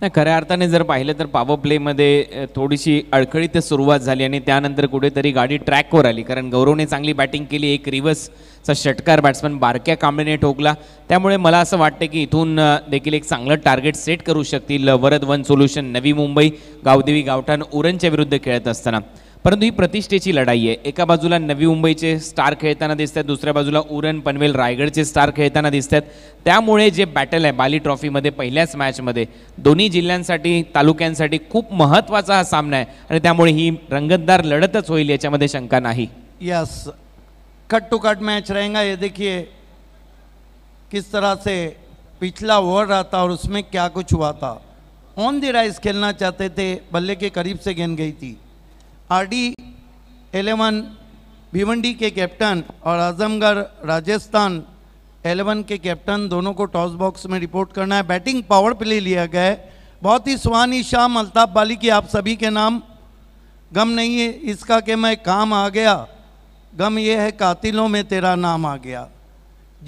नाही खऱ्या अर्थाने जर पाहिलं तर पावर प्लेमध्ये थोडीशी अडखळीत सुरुवात झाली आणि त्यानंतर कुठेतरी गाडी ट्रॅकवर आली कारण गौरवने चांगली बॅटिंग केली एक रिव्हर्सचा षटकार बॅट्समन बारक्या कांबळेने ठोकला त्यामुळे मला असं वाटतं की इथून देखील एक चांगलं टार्गेट सेट करू शकतील वरद वन सोल्युशन नवी मुंबई गावदेवी गावठाण उरणच्या विरुद्ध खेळत असताना परंतु ही प्रतिष्ठेची लढाई आहे एका बाजूला नवी मुंबईचे स्टार खेळताना दिसत आहेत दुसऱ्या बाजूला उरण पनवेल रायगडचे स्टार खेळताना दिसत आहेत त्यामुळे जे बॅटल आहे बाली ट्रॉफीमध्ये पहिल्याच मॅचमध्ये दोन्ही जिल्ह्यांसाठी तालुक्यांसाठी खूप महत्त्वाचा हा सामना आहे आणि त्यामुळे ही रंगतदार लढतच होईल याच्यामध्ये शंका नाही yes cut to cut match रहेगा ये देखिए किस तरह से पिछला वर्ड राहता और उसमें क्या कुछ हुआ था ऑन दी राईस खेलना चाहते थे बल्ले के करीब से गेंद गई थी आरडी एलेवन भिवंडी के कैप्टन और आजमगढ़ राजस्थान एलेवन के कैप्टन दोनों को टॉस बॉक्स में रिपोर्ट करना है बैटिंग पावर प्ले लिया गया है बहुत ही सुहानी शाम अल्ताफ बाली की आप सभी के नाम गम नहीं है इसका कि मैं काम आ गया गम ये है कातिलों में तेरा नाम आ गया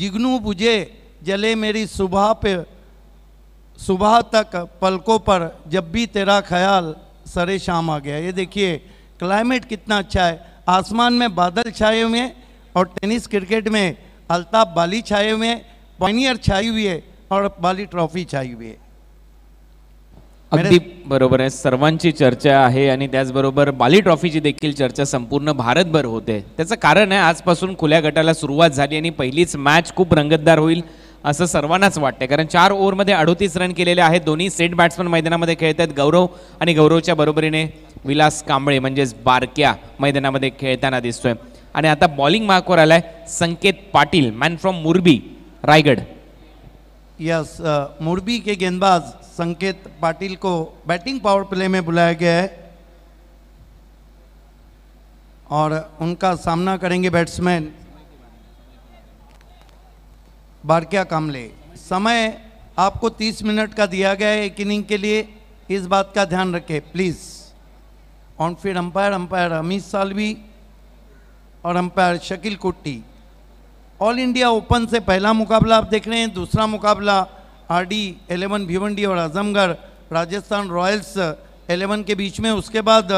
जिगनू बुझे जले मेरी सुबह पे सुबह तक पलकों पर जब भी तेरा ख्याल सरे शाम आ गया ये देखिए क्लाइमेट कितना अच्छा है आसमान में बादल छाए हुए हैं और टेनिस क्रिकेट में अल्ताफ बाली छाए हुए हैं छाई हुई है और बाली ट्रॉफी छाई हुई है अगदी बरोबर आहे सर्वांची चर्चा आहे आणि त्याचबरोबर बाली ट्रॉफीची देखील चर्चा संपूर्ण भारतभर होते त्याचं कारण आहे आजपासून खुल्या गटाला सुरुवात झाली आणि पहिलीच मॅच खूप रंगतदार होईल असं सर्वांनाच वाटतंय कारण चार ओव्हरमध्ये अडोतीस रन केलेले आहेत दोन्ही सेट बॅट्समन मैदानामध्ये खेळत आहेत गौरव आणि गौरवच्या बरोबरीने विलास कांबळे म्हणजेच बारक्या मैदानामध्ये खेळताना दिसतोय आणि आता बॉलिंग मार्कवर आलाय Sanket Patil man from Murbe Raigad yes uh, Murbe के गेंदबाज संकेत पाटील को बॅटिंग पावर प्ले में बुलाया गया है और उनका सामना करेंगे बॅट्समॅन काम कामले समय आपको 30 मिनट का दिया गया है एक इनिंग के लिए इस बात का ध्यान रखें please on field umpire umpire Amit Salvi और अंपायर शकील कुट्टी ऑल इंडिया ओपन से पहला मुकाबला आप देख रहे हैं दूसरा मुकाबला आर डी एलेवन भिवंडी और आजमगढ़ राजस्थान रॉयल्स एलेवन के बीच में उसके बाद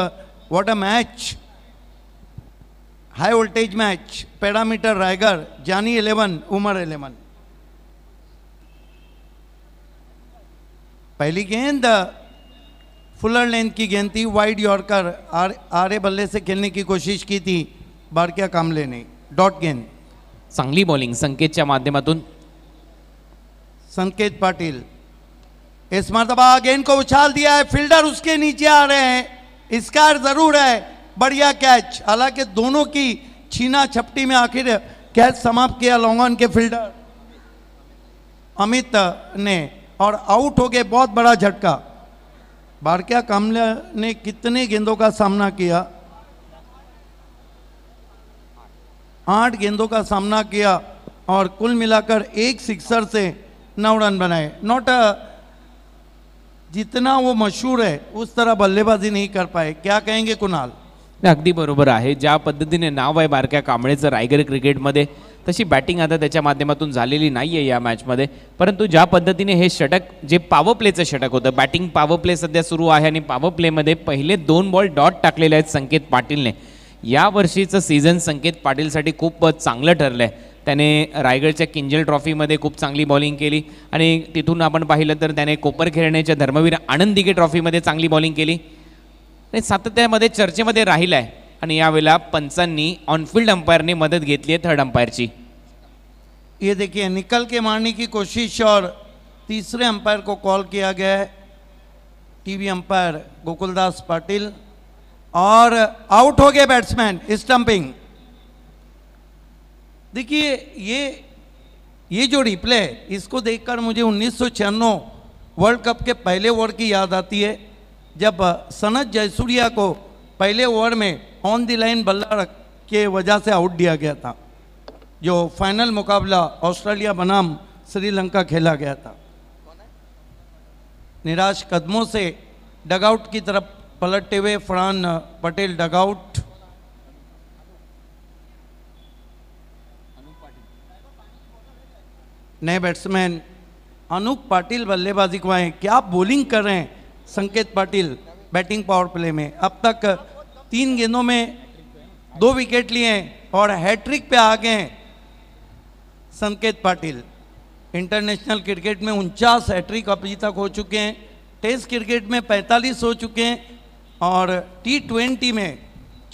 what a match high voltage match parameter Raigad Jani eleven Umar eleven पहली गेंद फुलर लेंथ की गेंद थी वाइड यॉर्कर आर आरे बल्ले से खेलने की कोशिश की थी काम लेने डॉट गेंद संगली बॉलिंग संकेतच्या माध्यम संकेत पाटिल इस मरतबा गेंद को उछाल दिया है फील्डर उसके नीचे आ रहे हैं स्कार जरूर है बढ़िया कैच हालांकि दोनों की छीना छपटी में आखिर कैच समाप्त किया लॉन्गन के फील्डर अमित ने और आउट हो गए बहुत बड़ा झटका भारतीय कामला ने कितने गेंदों का सामना किया आठ गेंदों का सामना किया और कुल मिलाकर एक सिक्सर से नौ रन बनाए नॉट जितना वो मशहूर है उस तरह बल्लेबाजी नहीं कर पाए क्या कहेंगे कुणाल अगदी बरोबर है ज्या ने नाव है बारक्या रायगढ़ क्रिकेट मे तशी बॅटिंग आता त्याच्या माध्यमातून झालेली नाही आहे या मॅचमध्ये परंतु ज्या पद्धतीने हे षटक जे पावर प्लेचं षटक होतं बॅटिंग पावर प्ले सध्या सुरू आहे आणि पावर प्लेमध्ये पहिले दोन बॉल डॉट टाकलेले आहेत संकेत पाटीलने या वर्षीचं सीझन संकेत पाटीलसाठी खूप चांगलं ठरलं आहे त्याने रायगडच्या किंजल ट्रॉफीमध्ये खूप चांगली बॉलिंग केली आणि तिथून आपण पाहिलं तर त्याने कोपर खेळण्याच्या धर्मवीर आनंदिगे ट्रॉफीमध्ये चांगली बॉलिंग केली आणि सातत्यामध्ये चर्चेमध्ये राहिलं आहे आणि ऑनफील्ड अंपायर ने मदद मदत घेतली है थर्ड की ये देखिए निकल के मारने की कोशिश और तीसरे अंपायर को कॉल किया गया है टीवी अंपायर गोकुलदास पाटिल और आउट हो गए बैट्समैन स्टंपिंग देखिए ये ये जो रिप्ले है इसको देखकर मुझे उन्नीस वर्ल्ड कप के पहले ओवर की याद आती है जब सनत जयसूर्या को पहले ओवर में ऑन दी लाइन बल्ला के वजह से आउट दिया गया था जो फाइनल मुकाबला ऑस्ट्रेलिया बनाम श्रीलंका खेला गया था निराश कदमों से डगआउट की तरफ पलटते हुए फरहान पटेल डगआउट नए बैट्समैन अनूप पाटिल बल्लेबाजी को आए क्या बॉलिंग कर रहे हैं Sanket Patil batting power play में अब तक तीन गेंदों में दो विकेट लिए हैं और हैट्रिक पे आ गए हैं संकेत पाटिल इंटरनेशनल क्रिकेट में उनचास हैट्रिक अभी तक हो चुके हैं टेस्ट क्रिकेट में 45 हो चुके हैं और टी ट्वेंटी में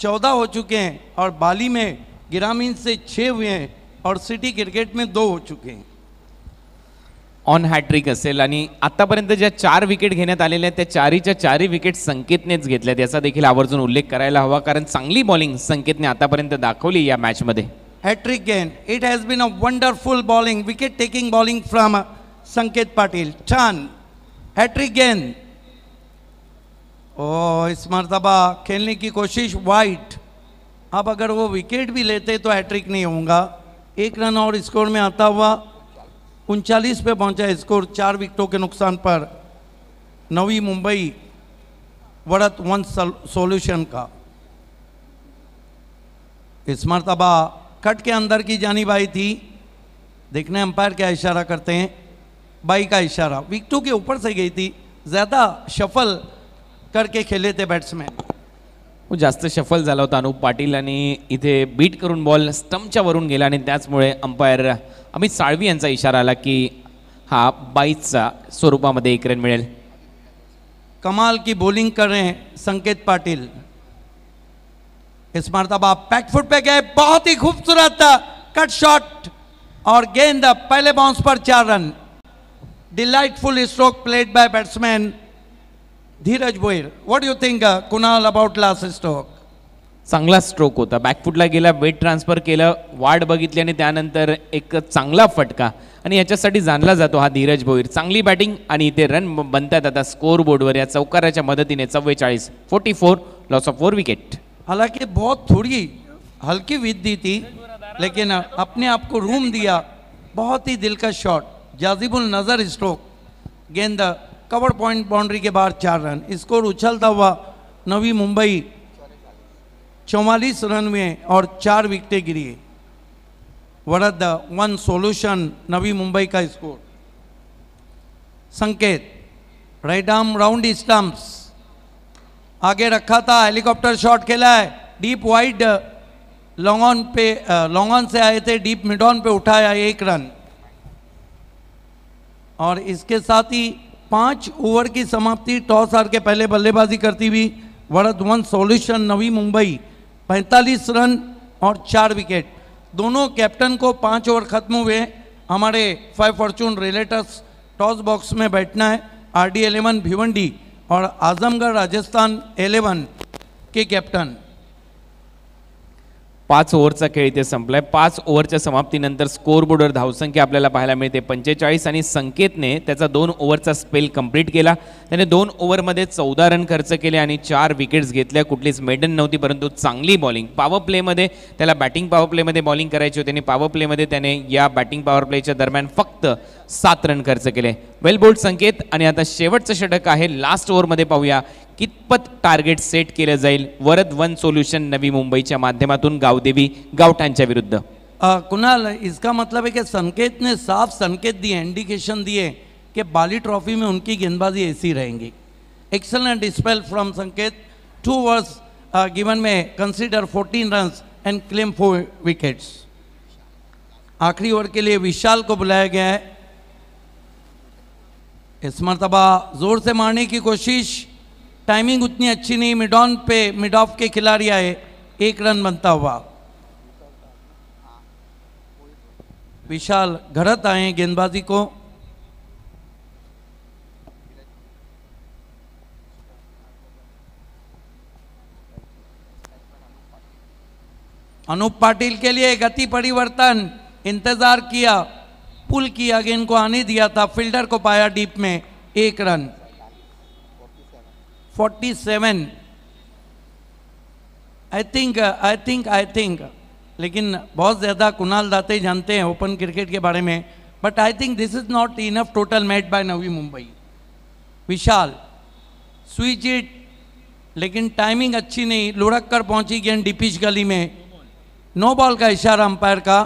14 हो चुके हैं और बाली में ग्रामीण से छः हुए हैं और सिटी क्रिकेट में दो हो चुके हैं ऑन हॅट्रिक असेल आणि आतापर्यंत ज्या चार विकेट घेण्यात आलेल्या आहेत त्या चारीच्या चारही विकेट संकेतनेच घेतल्यात याचा देखील आवर्जून उल्लेख करायला हवा कारण चांगली बॉलिंग संकेतने आतापर्यंत दाखवली या मॅचमध्ये hattrick again it has been a wonderful bowling wicket taking bowling from Sanket Patil छान हॅट्रिक गेन ओ इस मरतबा खेलने की कोशिश वाइट अब अगर वो विकेट भी लेते तो हॅट्रिक नहीं होगा एक रन और स्कोर में आता हुआ उनचालीस पे पहुंचा स्कोर चार विकेटों के नुकसान पर नवी मुंबई वरत वन सॉल्यूशन का इस मरतबा कट के अंदर की जानी बाई थी देखने अंपायर क्या इशारा करते हैं बाई का इशारा विकटों के ऊपर से गई थी ज़्यादा शफल करके खेले थे बैट्समैन खूप जास्त शफल झाला होता अनुप पाटील आणि इथे बीट करून बॉल स्टम्पच्या वरून गेला आणि त्याचमुळे अंपायर अमित साळवी यांचा इशारा आला की हा बाईसचा स्वरूपामध्ये एक रन मिळेल कमाल की बॉलिंग करणे संकेत पाटील संकेत स्मारता बाप पॅक फुट पॅक आहे बहुत ही खूबसूरत कट शॉट और गेंद पहिले बाउन्स पर चार run delightful stroke played by batsman Dhiraj Bhoir what you think Kunal about last stroke चांगला स्ट्रोक होता बॅकफुटला गेला वेट ट्रान्सफर केलं वाढ बघितली आणि त्यानंतर एक चांगला फटका आणि याच्यासाठी जाणला जातो हा धीरज भोईर चांगली बॅटिंग आणि इथे रन बनतात आता स्कोर बोर्डवर या चौकाराच्या मदतीने चव्वेचाळीस forty four loss of four wicket हालांकि बहुत थोड़ी हल्की विद दी थी लेकिन अपने आप को रूम दिया बहुत ही दिल का शॉट जाजिबुल नज़र स्ट्रोक गेंद कवर पॉइंट बाउंड्री के बाहर चार रन स्कोर उछलता हुआ नवी मुंबई चौवालीस रन में और चार विकटें गिरी वरद वन सॉल्यूशन नवी मुंबई का score Sanket right arm round stumps आगे रखा था हेलीकॉप्टर शॉट खेला है डीप वाइड लॉन्ग ऑन पे लॉन्ग ऑन से आए थे डीप मिड ऑन पे उठाया एक रन और इसके साथ ही पांच ओवर की समाप्ति टॉस हार के पहले बल्लेबाजी करती हुई Varad one solution Navi Mumbai 45 run और चार विकेट दोनों कैप्टन को पांच ओवर खत्म हुए हमारे five fortune realtors toss box में बैठना है आर डी एलेवन भिवंडी और आजमगढ़ राजस्थान एलेवन के कैप्टन पाच ओव्हरचा खेळ इथे संपलाय पाच ओव्हरच्या समाप्तीनंतर स्कोरबोर्डवर धावसंख्या आपल्याला पाहायला मिळते पंचेचाळीस आणि संकेतने त्याचा दोन ओव्हरचा स्पेल कंप्लीट केला त्याने दोन ओव्हरमध्ये चौदा रन खर्च केले आणि चार विकेट्स घेतल्या कुठलीच मेडन नव्हती परंतु चांगली बॉलिंग पॉवर प्लेमध्ये त्याला बॅटिंग पॉवर प्लेमध्ये बॉलिंग करायची होती आणि पॉवर प्लेमध्ये त्याने या बॅटिंग पॉवर प्लेच्या दरम्यान फक्त सात रन खर्च केले वेल बोल्ड संकेत आणि आता शेवटचं षटक आहे लास्ट ओव्हरमध्ये पाहूया कितपत टार्गेट सेट केलं जाईल वरद वन सोल्युशन नवी मुंबईच्या माध्यमातून गावदेवी गावठांच्या विरुद्ध कुणाल इसका मतलब है कि संकेत ने साफ संकेत दिए इंडिकेशन दिए कि बाली ट्रॉफी में उनकी गेंदबाजी ऐसी रहेंगी excellent spell from Sanket two overs given में consider 14 runs and claim four wickets आखिरी ओवर के लिए विशाल को बुलाया गया है इस मरतबा ज़ोर से मारने की कोशिश टाइमिंग उतनी अच्छी नहीं मिड ऑन पे मिड ऑफ के खिलाड़ी आए एक रन बनता हुआ विशाल घड़त आए गेंदबाजी को अनूप पाटिल के लिए गति परिवर्तन इंतजार किया पुल किया गया इनको आने दिया था फील्डर को पाया डीप में एक run 47 I think I think I think लेकिन बहुत ज़्यादा कुणाल दाते जानते हैं ओपन क्रिकेट के बारे में but I think this is not enough total made by Navi Mumbai Vishal switch it लेकिन टाइमिंग अच्छी नहीं लुढ़क कर पहुंची गेंद डिपिश गली में नो बॉल का इशारा अंपायर का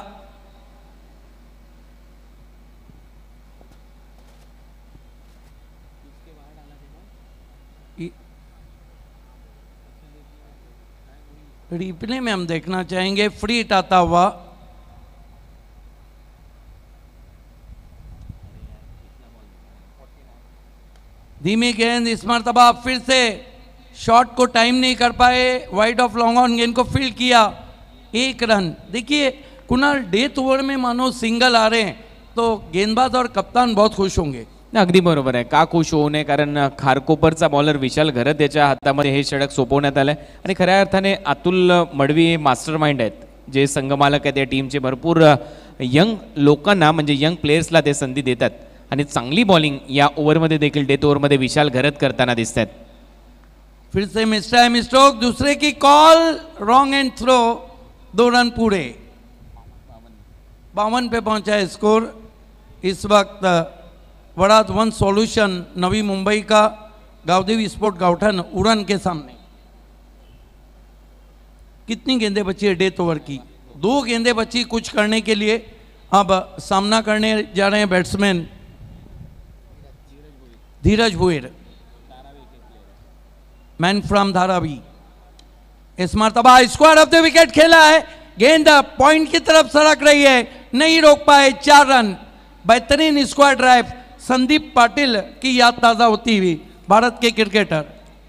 रिप्ले में हम देखना चाहेंगे फ्री टाता हुआ धीमी गेंद इस मरतबा फिर से शॉट को टाइम नहीं कर पाए वाइड ऑफ लॉन्ग ऑन गेंद को फील्ड किया एक रन देखिए कुणाल डेथ तो ओवर में मानो सिंगल आ रहे हैं तो गेंदबाज और कप्तान बहुत खुश होंगे ना अगदी बरोबर आहे का खुश होऊ नये कारण खारकोपरचा बॉलर विशाल घरत याच्या हातामध्ये हे षडक सोपवण्यात आलं आहे आणि खऱ्या अर्थाने अतुल मडवी हे मास्टर माइंड आहेत जे संघमालक आहेत या टीमचे भरपूर यंग लोकांना म्हणजे यंग प्लेयर्सला ते संधी देतात आणि चांगली बॉलिंग या ओव्हरमध्ये देखील डेथ ओव्हरमध्ये विशाल घरत करताना दिसत आहेत फिर से मिस्टर मिस्टोक दुसरे की कॉल रॉंग अँड थ्रो दोन रन पुढे बावन पे पहुंचा स्कोर इस वक्त वड़ाज वन सॉल्यूशन नवी मुंबई का गावदेवी स्पोर्ट गाउठन उड़न के सामने कितनी गेंदे बची है डेथ ओवर की दो गेंदे बची कुछ करने के लिए अब सामना करने जा रहे हैं batsman Dhiraj Bhoir man from Dharavi इस मरतबा स्क्वाड ऑफ द विकेट खेला है गेंद पॉइंट की तरफ सड़क रही है नहीं रोक पाए चार रन बेहतरीन स्क्वायर ड्राइव संदीप पाटील की याद ताजा होती भारत के क्रिकेटर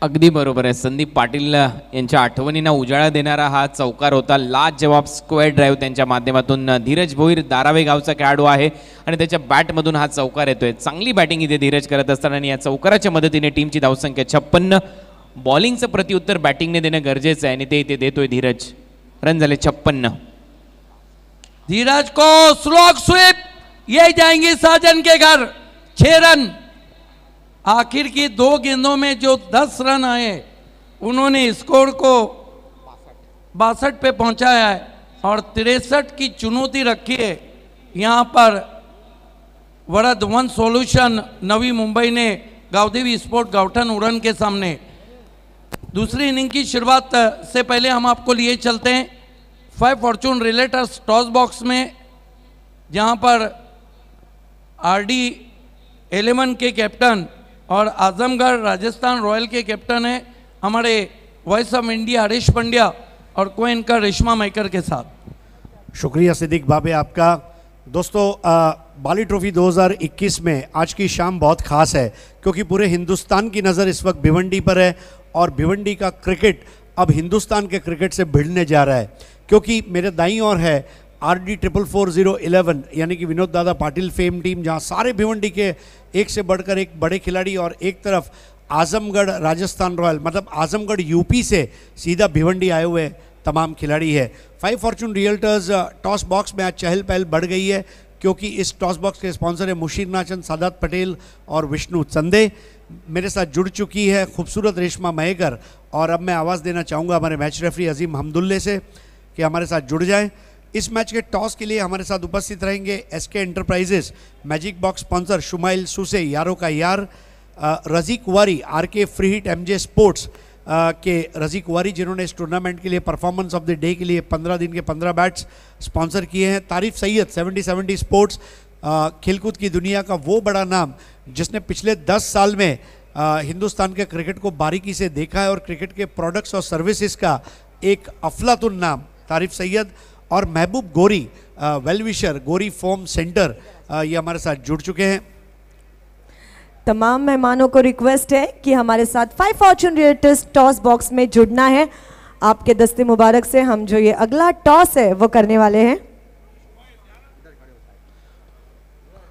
अगदी बरोबर आहे संदीप पाटील यांच्या आठवणींना उजाळा देणारा हा चौकार होता लाज जवाब स्क्वेअर ड्राईव्ह त्यांच्या माध्यमातून धीरज भोईर दारावे गावचा खेळाडू आहे आणि त्याच्या बॅटमधून हा चौकार येतोय चांगली बॅटिंग इथे धीरज करत असताना आणि या चौकाराच्या मदतीने टीमची धावसंख्या छप्पन्न बॉलिंगचं प्रत्युत्तर बॅटिंगने देणं गरजेचं आहे आणि ते इथे देतोय धीरज रन झाले छप्पन्न धीरज को स्लोक स्वीप ये जाएंगे साजन के घर छः रन आखिर की दो गेंदों में जो दस रन आए उन्होंने स्कोर को बासठ पे पहुंचाया है और तिरसठ की चुनौती रखी है यहाँ पर वरद वन सॉल्यूशन नवी मुंबई ने गावदेवी स्पोर्ट गावठन उड़न के सामने दूसरी इनिंग की शुरुआत से पहले हम आपको लिए चलते हैं five fortune realtors toss box में जहाँ पर आरडी एलेवन के कैप्टन और आजमगढ़ राजस्थान रॉयल के कैप्टन है हमारे voice of India Harish Pandya और को इनका रेशमा मैकर के साथ शुक्रिया सिद्दीक भाभी आपका दोस्तों आ, बाली ट्रॉफी 2021 में आज की शाम बहुत खास है क्योंकि पूरे हिंदुस्तान की नज़र इस वक्त भिवंडी पर है और भिवंडी का क्रिकेट अब हिंदुस्तान के क्रिकेट से भिड़ने जा रहा है क्योंकि मेरे दाई और है R D triple four zero eleven यानी कि विनोद दादा पाटिल फेम टीम जहां सारे भिवंडी के एक से बढ़कर एक बड़े खिलाड़ी और एक तरफ आजमगढ़ राजस्थान रॉयल मतलब आजमगढ़ यूपी से सीधा भिवंडी आए हुए तमाम खिलाड़ी है five fortune realtors toss box में आज चहल पहल बढ़ गई है क्योंकि इस टॉस बॉक्स के स्पॉन्सर है मुशीर नाचंद सादात पटेल और विष्णु चंदे मेरे साथ जुड़ चुकी है खूबसूरत रेशमा मयकर और अब मैं आवाज़ देना चाहूँगा हमारे मैच रेफरी अजीम हमदुल्ले से कि हमारे साथ जुड़ जाएँ इस मैच के टॉस के लिए हमारे साथ उपस्थित रहेंगे S K enterprises magic box sponsor Shumail सुसे यारो का यार Razi Kuwari R K free hit M J sports के रजी कुवारी जिन्होंने इस टूर्नामेंट के लिए परफॉर्मेंस ऑफ द डे के लिए 15 दिन के 15 बैट्स स्पॉन्सर किए हैं तारीफ सैयद 70 70 स्पोर्ट्स खेलकूद की दुनिया का वो बड़ा नाम जिसने पिछले 10 साल में आ, हिंदुस्तान के क्रिकेट को बारीकी से देखा है और क्रिकेट के प्रोडक्ट्स और सर्विसेज का एक अफलातुन नाम तारिफ सैयद और महबूब गोरी वेलविशर गोरी फोम सेंटर ये हमारे साथ जुड़ चुके हैं तमाम मेहमानों को रिक्वेस्ट है कि हमारे साथ five fortune realtors toss box में जुड़ना है आपके दस्ते मुबारक से हम जो ये अगला टॉस है वो करने वाले हैं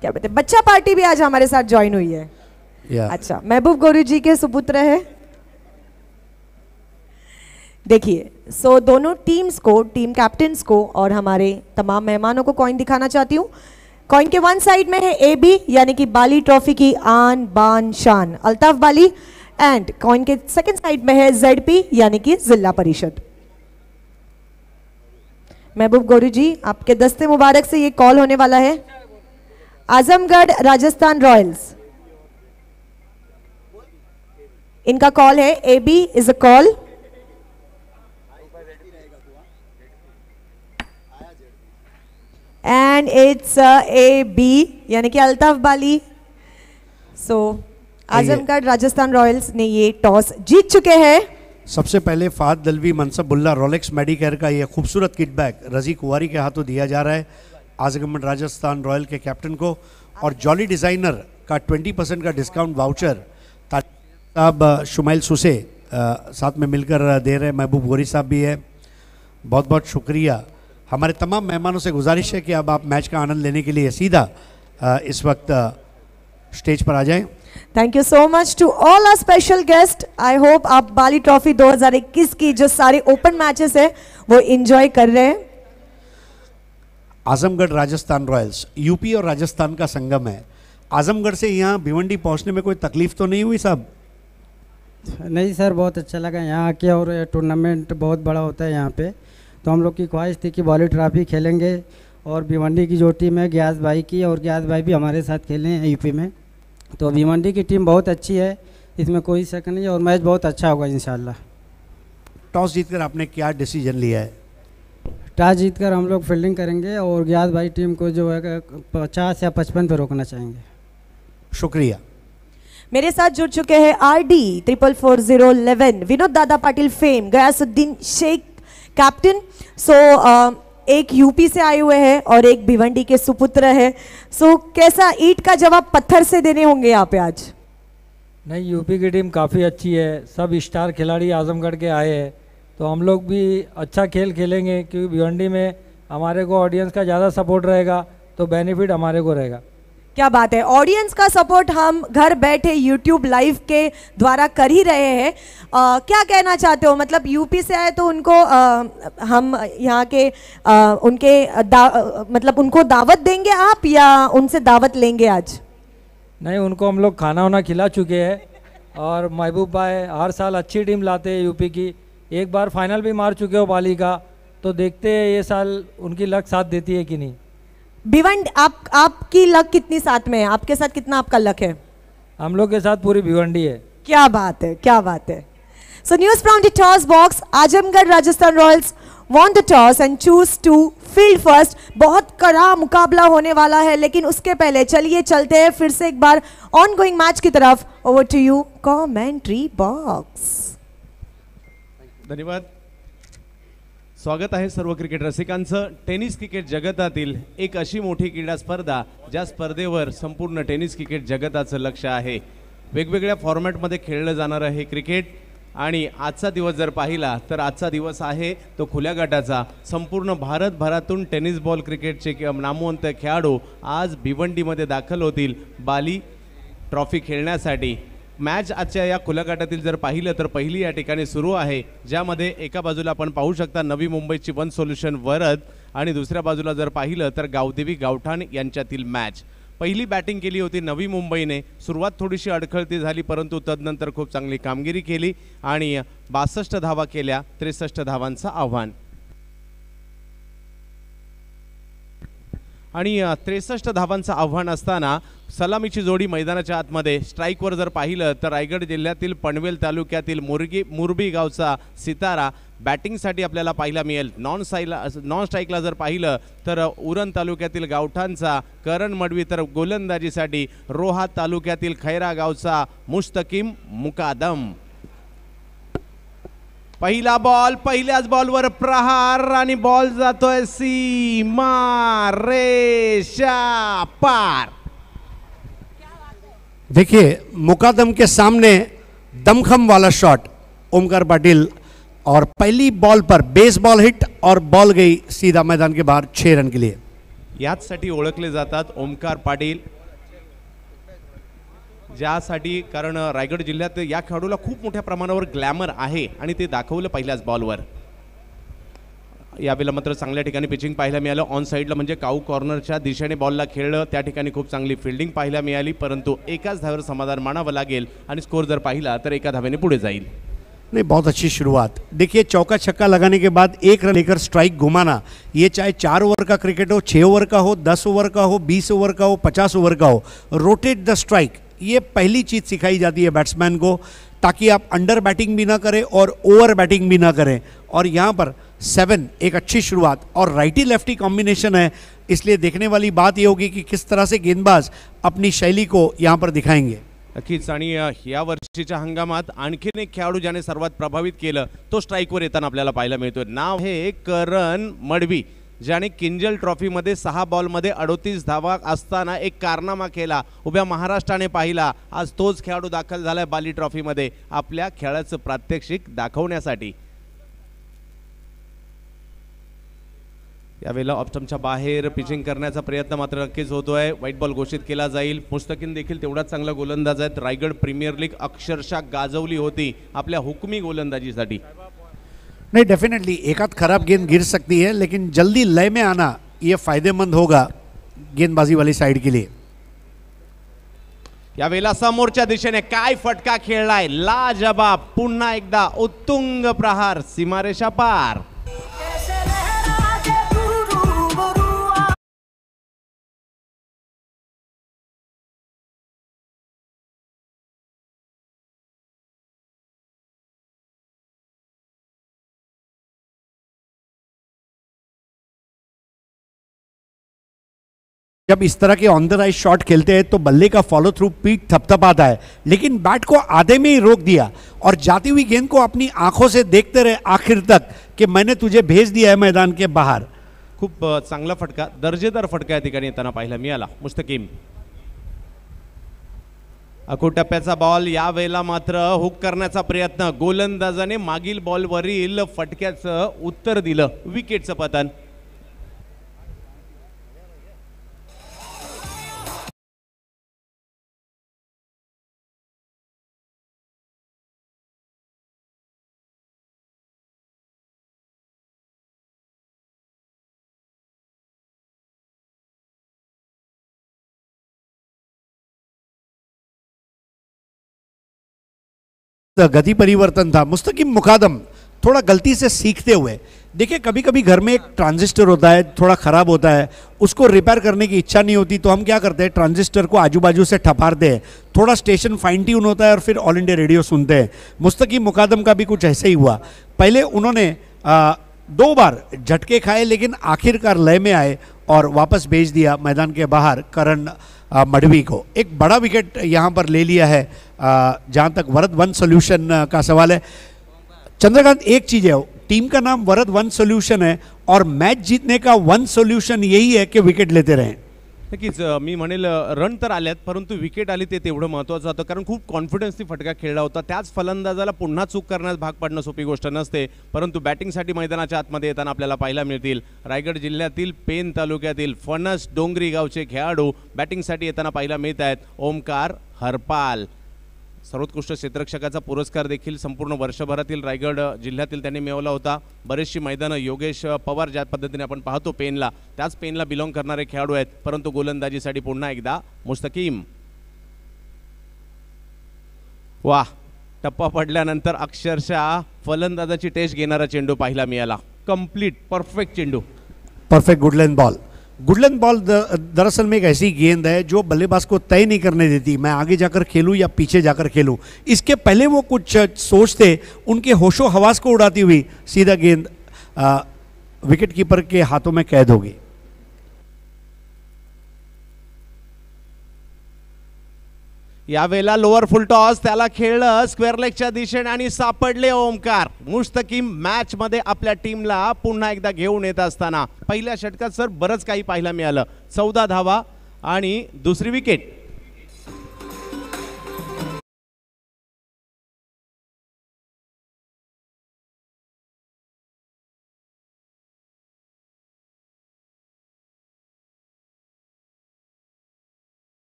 क्या बच्चा पार्टी भी आज हमारे साथ ज्वाइन हुई है अच्छा महबूब गोरी जी के सुपुत्र है देखिए सो so, दोनों टीम्स को टीम कैप्टन्स को और हमारे तमाम मेहमानों को कॉइन दिखाना चाहती हूँ कॉइन के वन साइड में है ए बी यानी कि बाली ट्रॉफी की आन बान शान अल्ताफ बाली एंड कॉइन के सेकंड साइड में है जेड पी यानी कि जिला परिषद महबूब गोरू जी आपके दस्ते मुबारक से ये कॉल होने वाला है आजमगढ़ राजस्थान रॉयल्स इनका कॉल है A B is a call and it's A B यानी कि अल्ताफ बाली सो तो आजमगढ़ राजस्थान रॉयल्स ने ये टॉस जीत चुके हैं सबसे पहले फाद दलवी मनसबुल्ला रोलेक्स मेडिकेयर का यह खूबसूरत किटबैक रजी कुवारी के हाथों दिया जा रहा है आजमगढ़ राजस्थान रॉयल के कैप्टन को और जॉली डिज़ाइनर का 20 परसेंट का डिस्काउंट वाउचर साहब शुमैल सुसे साथ में मिलकर दे रहे हैं महबूब गोरी साहब भी है बहुत बहुत शुक्रिया हमारे तमाम मेहमानों से गुजारिश है कि अब आप मैच का आनंद लेने के लिए सीधा इस वक्त स्टेज पर आ जाएं। Thank you so much to all our special guest I hope आप बाली ट्रॉफी 2021 की जो सारे ओपन मैचेस हैं वो इंजॉय कर रहे हैं आजमगढ़ राजस्थान रॉयल्स यूपी और राजस्थान का संगम है आजमगढ़ से यहाँ भिवंडी पहुँचने में कोई तकलीफ तो नहीं हुई साहब नहीं सर बहुत अच्छा लगा यहाँ आके और टूर्नामेंट बहुत बड़ा होता है यहाँ पे तो हम लोग की ख्वाहिश थी कि बॉली ट्रॉफी खेलेंगे और भिवंडी की जो टीम है ग्यास भाई की और ग्यास भाई भी हमारे साथ खेले हैं यूपी में तो भिवंडी की टीम बहुत अच्छी है इसमें कोई शक नहीं है और मैच बहुत अच्छा होगा इन टॉस जीतकर आपने क्या डिसीजन लिया है टॉस जीतकर हम लोग फील्डिंग करेंगे और ग्यास भाई टीम को जो है पचास या पचपन पर रोकना चाहेंगे शुक्रिया मेरे साथ जुड़ चुके हैं R D triple four zero eleven Vinod Dada Patil fame Gayasuddin Shaikh captain so uh, एक यूपी से आए हुए हैं और एक भिवंडी के सुपुत्र है सो so, कैसा ईट का जवाब पत्थर से देने होंगे यहाँ पे आज नहीं यूपी की टीम काफ़ी अच्छी है सब स्टार खिलाड़ी आजमगढ़ के आए हैं तो हम लोग भी अच्छा खेल खेलेंगे क्योंकि भिवंडी में हमारे को ऑडियंस का ज़्यादा सपोर्ट रहेगा तो बेनिफिट हमारे को रहेगा क्या बात है ऑडियंस का सपोर्ट हम घर बैठे यूट्यूब लाइव के द्वारा कर ही रहे हैं क्या कहना चाहते हो मतलब यूपी से आए तो उनको आ, हम यहाँ के आ, उनके दा, आ, मतलब उनको दावत देंगे आप या उनसे दावत लेंगे आज नहीं उनको हम लोग खाना वाना खिला चुके हैं और महबूब भाई हर साल अच्छी टीम लाते हैं यूपी की एक बार फाइनल भी मार चुके हो बाली का तो देखते हैं ये साल उनकी लक साथ देती है कि नहीं भिवंड आप आपकी लक कितनी साथ में है आपके साथ कितना आपका लक है हम लोग के साथ पूरी भिवंडी है क्या बात है क्या बात है so news from the toss box Azamgarh Rajasthan royals won the toss and choose to field first बहुत कड़ा मुकाबला होने वाला है लेकिन उसके पहले चलिए चलते हैं फिर से एक बार ऑन गोइंग मैच की तरफ over to you commentary box धन्यवाद स्वागत आहे सर्व क्रिकेट रसिकांचं टेनिस क्रिकेट जगतातील एक अशी मोठी क्रीडा स्पर्धा ज्या स्पर्धेवर संपूर्ण टेनिस क्रिकेट जगताचं लक्ष आहे वेगवेगळ्या फॉर्मॅटमध्ये खेळलं जाणारं हे क्रिकेट आणि आजचा दिवस जर पाहिला तर आजचा दिवस आहे तो खुल्या गटाचा संपूर्ण भारतभरातून टेनिस बॉल क्रिकेटचे नामवंत खेळाडू आज भिवंडीमध्ये दाखल होतील बाली ट्रॉफी खेळण्यासाठी मॅच आजच्या या खुलगाटातील जर पाहिलं तर पहिली या ठिकाणी सुरू आहे ज्यामध्ये एका बाजूला आपण पाहू शकता नवी मुंबईची वन सोल्युशन वरद आणि दुसऱ्या बाजूला जर पाहिलं तर गावदेवी गावठाण यांच्यातील मॅच पहिली बॅटिंग केली होती नवी मुंबईने सुरुवात थोडीशी अडखळती झाली परंतु तदनंतर खूप चांगली कामगिरी केली आणि बासष्ट धावा केल्या त्रेसष्ट धावांचं आव्हान आणि त्रेसष्ट धावांचं आव्हान असताना सलामीची जोडी मैदानाच्या आतमध्ये स्ट्राईकवर जर पाहिलं तर रायगड जिल्ह्यातील पनवेल तालुक्यातील मुरगी मुरबी गावचा सितारा बॅटिंगसाठी आपल्याला पाहायला मिळेल नॉन साईला नॉन स्ट्राईकला जर पाहिलं तर उरण तालुक्यातील गावठांचा करण मडवी तर गोलंदाजीसाठी रोहा तालुक्यातील खैरा गावचा मुस्तकीम मुकादम पहिला बॉल पहिल्याच बॉलवर प्रहार आणि बॉल जातोय सीमा रेषा पार देखिए मुकादम के सामने दमखम वाला शॉट ओमकार पाटिल और पहली बॉल पर बेस बॉल हिट और बॉल गई सीधा मैदान के बाहर छे रन के लिए याद साठी ओळखले जातात ओमकार पाटील ज्यासाठी कारण रायगड जिल्ह्यात या खेळाडूला खूप मोठ्या प्रमाणावर ग्लॅमर आहे आणि ते दाखवलं पहिल्याच बॉलवर यावेळेला मात्र चांगल्या ठिकाणी पिचिंग पाहायला मिळालं ऑन साईडला म्हणजे काऊ कॉर्नरच्या दिशेने बॉलला खेळलं त्या ठिकाणी खूप चांगली फिल्डिंग पाहायला मिळाली परंतु एकाच धावेवर समाधान मानावं लागेल आणि स्कोर जर पाहिला तर एका धावेने पुढे जाईल नहीं बहुत अच्छी शुरुआत देखिए चौका छक्का लगाने के बाद एक रन लेकर स्ट्राइक घुमाना ये चाहे चार ओवर का क्रिकेट हो छः ओवर का हो दस ओवर का हो बीस ओवर का हो पचास ओवर का हो रोटेट द स्ट्राइक ये पहली चीज़ सिखाई जाती है बैट्समैन को ताकि आप अंडर बैटिंग भी ना करें और ओवर बैटिंग भी ना करें और यहाँ पर सेवन एक अच्छी शुरुआत और राइटी लेफ्टी कॉम्बिनेशन है इसलिए देखने वाली बात यह होगी कि किस तरह से गेंदबाज अपनी शैली को यहाँ पर दिखाएंगे अखिल आणि या वर्षीच्या हंगामात आणखीन एक खेळाडू ज्याने सर्वात प्रभावित केलं तो स्ट्राईकवर येताना आपल्याला पाहायला मिळतोय नाव हे करण मडवी ज्याने किंजल ट्रॉफीमध्ये सहा बॉलमध्ये अडोतीस धावा असताना एक कारनामा केला उभ्या महाराष्ट्राने पाहिला आज तोच खेळाडू दाखल झालाय बाली ट्रॉफीमध्ये आपल्या खेळाचं प्रात्यक्षिक दाखवण्यासाठी यावेळेला ऑप्शनच्या बाहेर पिचिंग करण्याचा प्रयत्न मात्र नक्कीच होतो आहे वाईट बॉल घोषित केला जाईल पुस्तकीन देखील तेवढाच चांगला गोलंदाज आहेत रायगड प्रीमियर लीग अक्षरशः गाजवली होती आपल्या हुकमी गोलंदाजीसाठी नाही डेफिनेटली एकात खराब गेंद गिर सकती है लेकिन जल्दी लय में आना ये फायदेमंद होगा गेंदबाजी वाली साइड के लिए यावेळेला समोरच्या दिशेने काय फटका खेळलाय लाजबाब पुन्हा एकदा उत्तुंग प्रहार सीमारेषा पार जब इस तरह के ऑन द राइट शॉट खेलते हैं तो बल्ले का फॉलो थ्रू पीठ थपथपाता है लेकिन बैट को आधे में ही रोक दिया और जाती हुई गेंद को अपनी आंखों से देखते रहे आखिर तक कि मैंने तुझे भेज दिया है मैदान के बाहर खूब चांगला फटका दर्जेदार फटका है तिकाने ठिकाणी येताना पाहायला आला मुस्तकीम अखोटप्प्याचा बॉल या यावेळेला मात्र हुक करण्याचा प्रयत्न गोलंदाजाने मागील बॉलवरील फटक्याचं उत्तर दिलं विकेटचं पतन गति परिवर्तन था मुस्तकिम मुकादम थोड़ा गलती से सीखते हुए देखिए कभी कभी घर में एक ट्रांजिस्टर होता है थोड़ा ख़राब होता है उसको रिपेयर करने की इच्छा नहीं होती तो हम क्या करते हैं ट्रांजिस्टर को आजू बाजू से ठपारते हैं थोड़ा स्टेशन फाइन ट्यून होता है और फिर ऑल इंडिया रेडियो सुनते हैं मुस्तकिम मुकादम का भी कुछ ऐसे ही हुआ पहले उन्होंने आ, दो बार झटके खाए लेकिन आखिरकार लय में आए और वापस भेज दिया मैदान के बाहर करण मढवी को एक बड़ा विकेट यहाँ पर ले लिया है जहाँ तक वरद वन सोल्युशन का सवाल है चंद्रकांत एक चीज़ है टीम का नाम वरद वन सोल्यूशन है और मॅच जीतने का वन सोल्युशन यही है कि विकेट लेते रहे नक्कीच मी म्हणेल रन तर आल्यात परंतु विकेट आली ते तेवढं महत्त्वाचं होतं कारण खूप कॉन्फिडन्सनी फटका खेळला होता त्याच फलंदाजाला पुन्हा चूक करण्यास भाग पडणं सोपी गोष्ट नसते परंतु बॅटिंगसाठी मैदानाच्या आतमध्ये येताना आपल्याला पाहायला मिळतील रायगड जिल्ह्यातील पेन तालुक्यातील फणस डोंगरी गावचे खेळाडू बॅटिंगसाठी येताना पाहायला मिळत आहेत ओमकार हरपाल सर्वोत्कृष्ट क्षेत्रक्षकाचा पुरस्कार देखील संपूर्ण वर्षभरातील रायगड जिल्ह्यातील त्यांनी मिळवला होता बरेचशी मैदानं योगेश पवार ज्या पद्धतीने आपण पाहतो पेनला त्याच पेनला बिलॉंग करणारे खेळाडू आहेत परंतु गोलंदाजीसाठी पुन्हा एकदा मुस्तकीम वा टप्पा पडल्यानंतर अक्षरशः फलंदाजाची टेस्ट घेणारा चेंडू पाहिला मिळाला कम्प्लीट परफेक्ट चेंडू perfect good ball good length ball दरअसल में एक ऐसी गेंद है जो बल्लेबाज को तय नहीं करने देती मैं आगे जाकर खेलूं या पीछे जाकर खेलूं इसके पहले वो कुछ सोचते उनके होशो हवास को उड़ाती हुई सीधा गेंद विकेट कीपर के हाथों में कैद होगी यावेळेला लोअर फुल टॉस त्याला खेळलं स्क्वेअर लेगच्या दिशेने आणि सापडले ओमकार मुस्तकीम मॅच मध्ये आपल्या टीमला पुन्हा एकदा घेऊन येत असताना पहिल्या षटकात सर बरंच काही पाहायला मिळालं चौदा धावा आणि दुसरी विकेट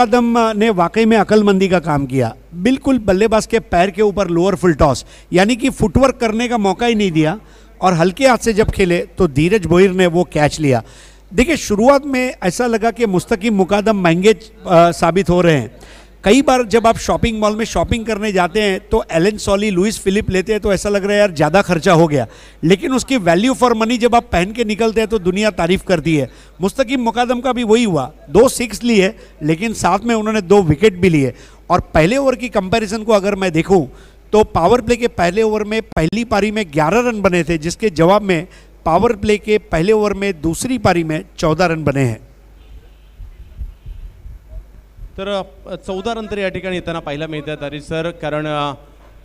कदम ने वाकई में अकलमंदी का काम किया बिल्कुल बल्लेबाज के पैर के ऊपर लोअर फुल टॉस यानी कि फुटवर्क करने का मौका ही नहीं दिया और हल्के हाथ से जब खेले तो धीरज बोहिर ने वो कैच लिया देखिए शुरुआत में ऐसा लगा कि मुस्तकिम मुकादम महंगे साबित हो रहे हैं कई बार जब आप शॉपिंग मॉल में शॉपिंग करने जाते हैं तो एलन सॉली लुइस फिलिप लेते हैं तो ऐसा लग रहा है यार ज़्यादा खर्चा हो गया लेकिन उसकी वैल्यू फॉर मनी जब आप पहन के निकलते हैं तो दुनिया तारीफ करती है मुस्तकीम मुकादम का भी वही हुआ दो सिक्स लिए लेकिन साथ में उन्होंने दो विकेट भी लिए और पहले ओवर की कंपेरिजन को अगर मैं देखूँ तो पावर प्ले के पहले ओवर में पहली पारी में ग्यारह रन बने थे जिसके जवाब में पावर प्ले के पहले ओवर में दूसरी पारी में चौदह रन बने हैं तर चौदा रन या ठिकाणी येताना पाहायला मिळतात अरे सर कारण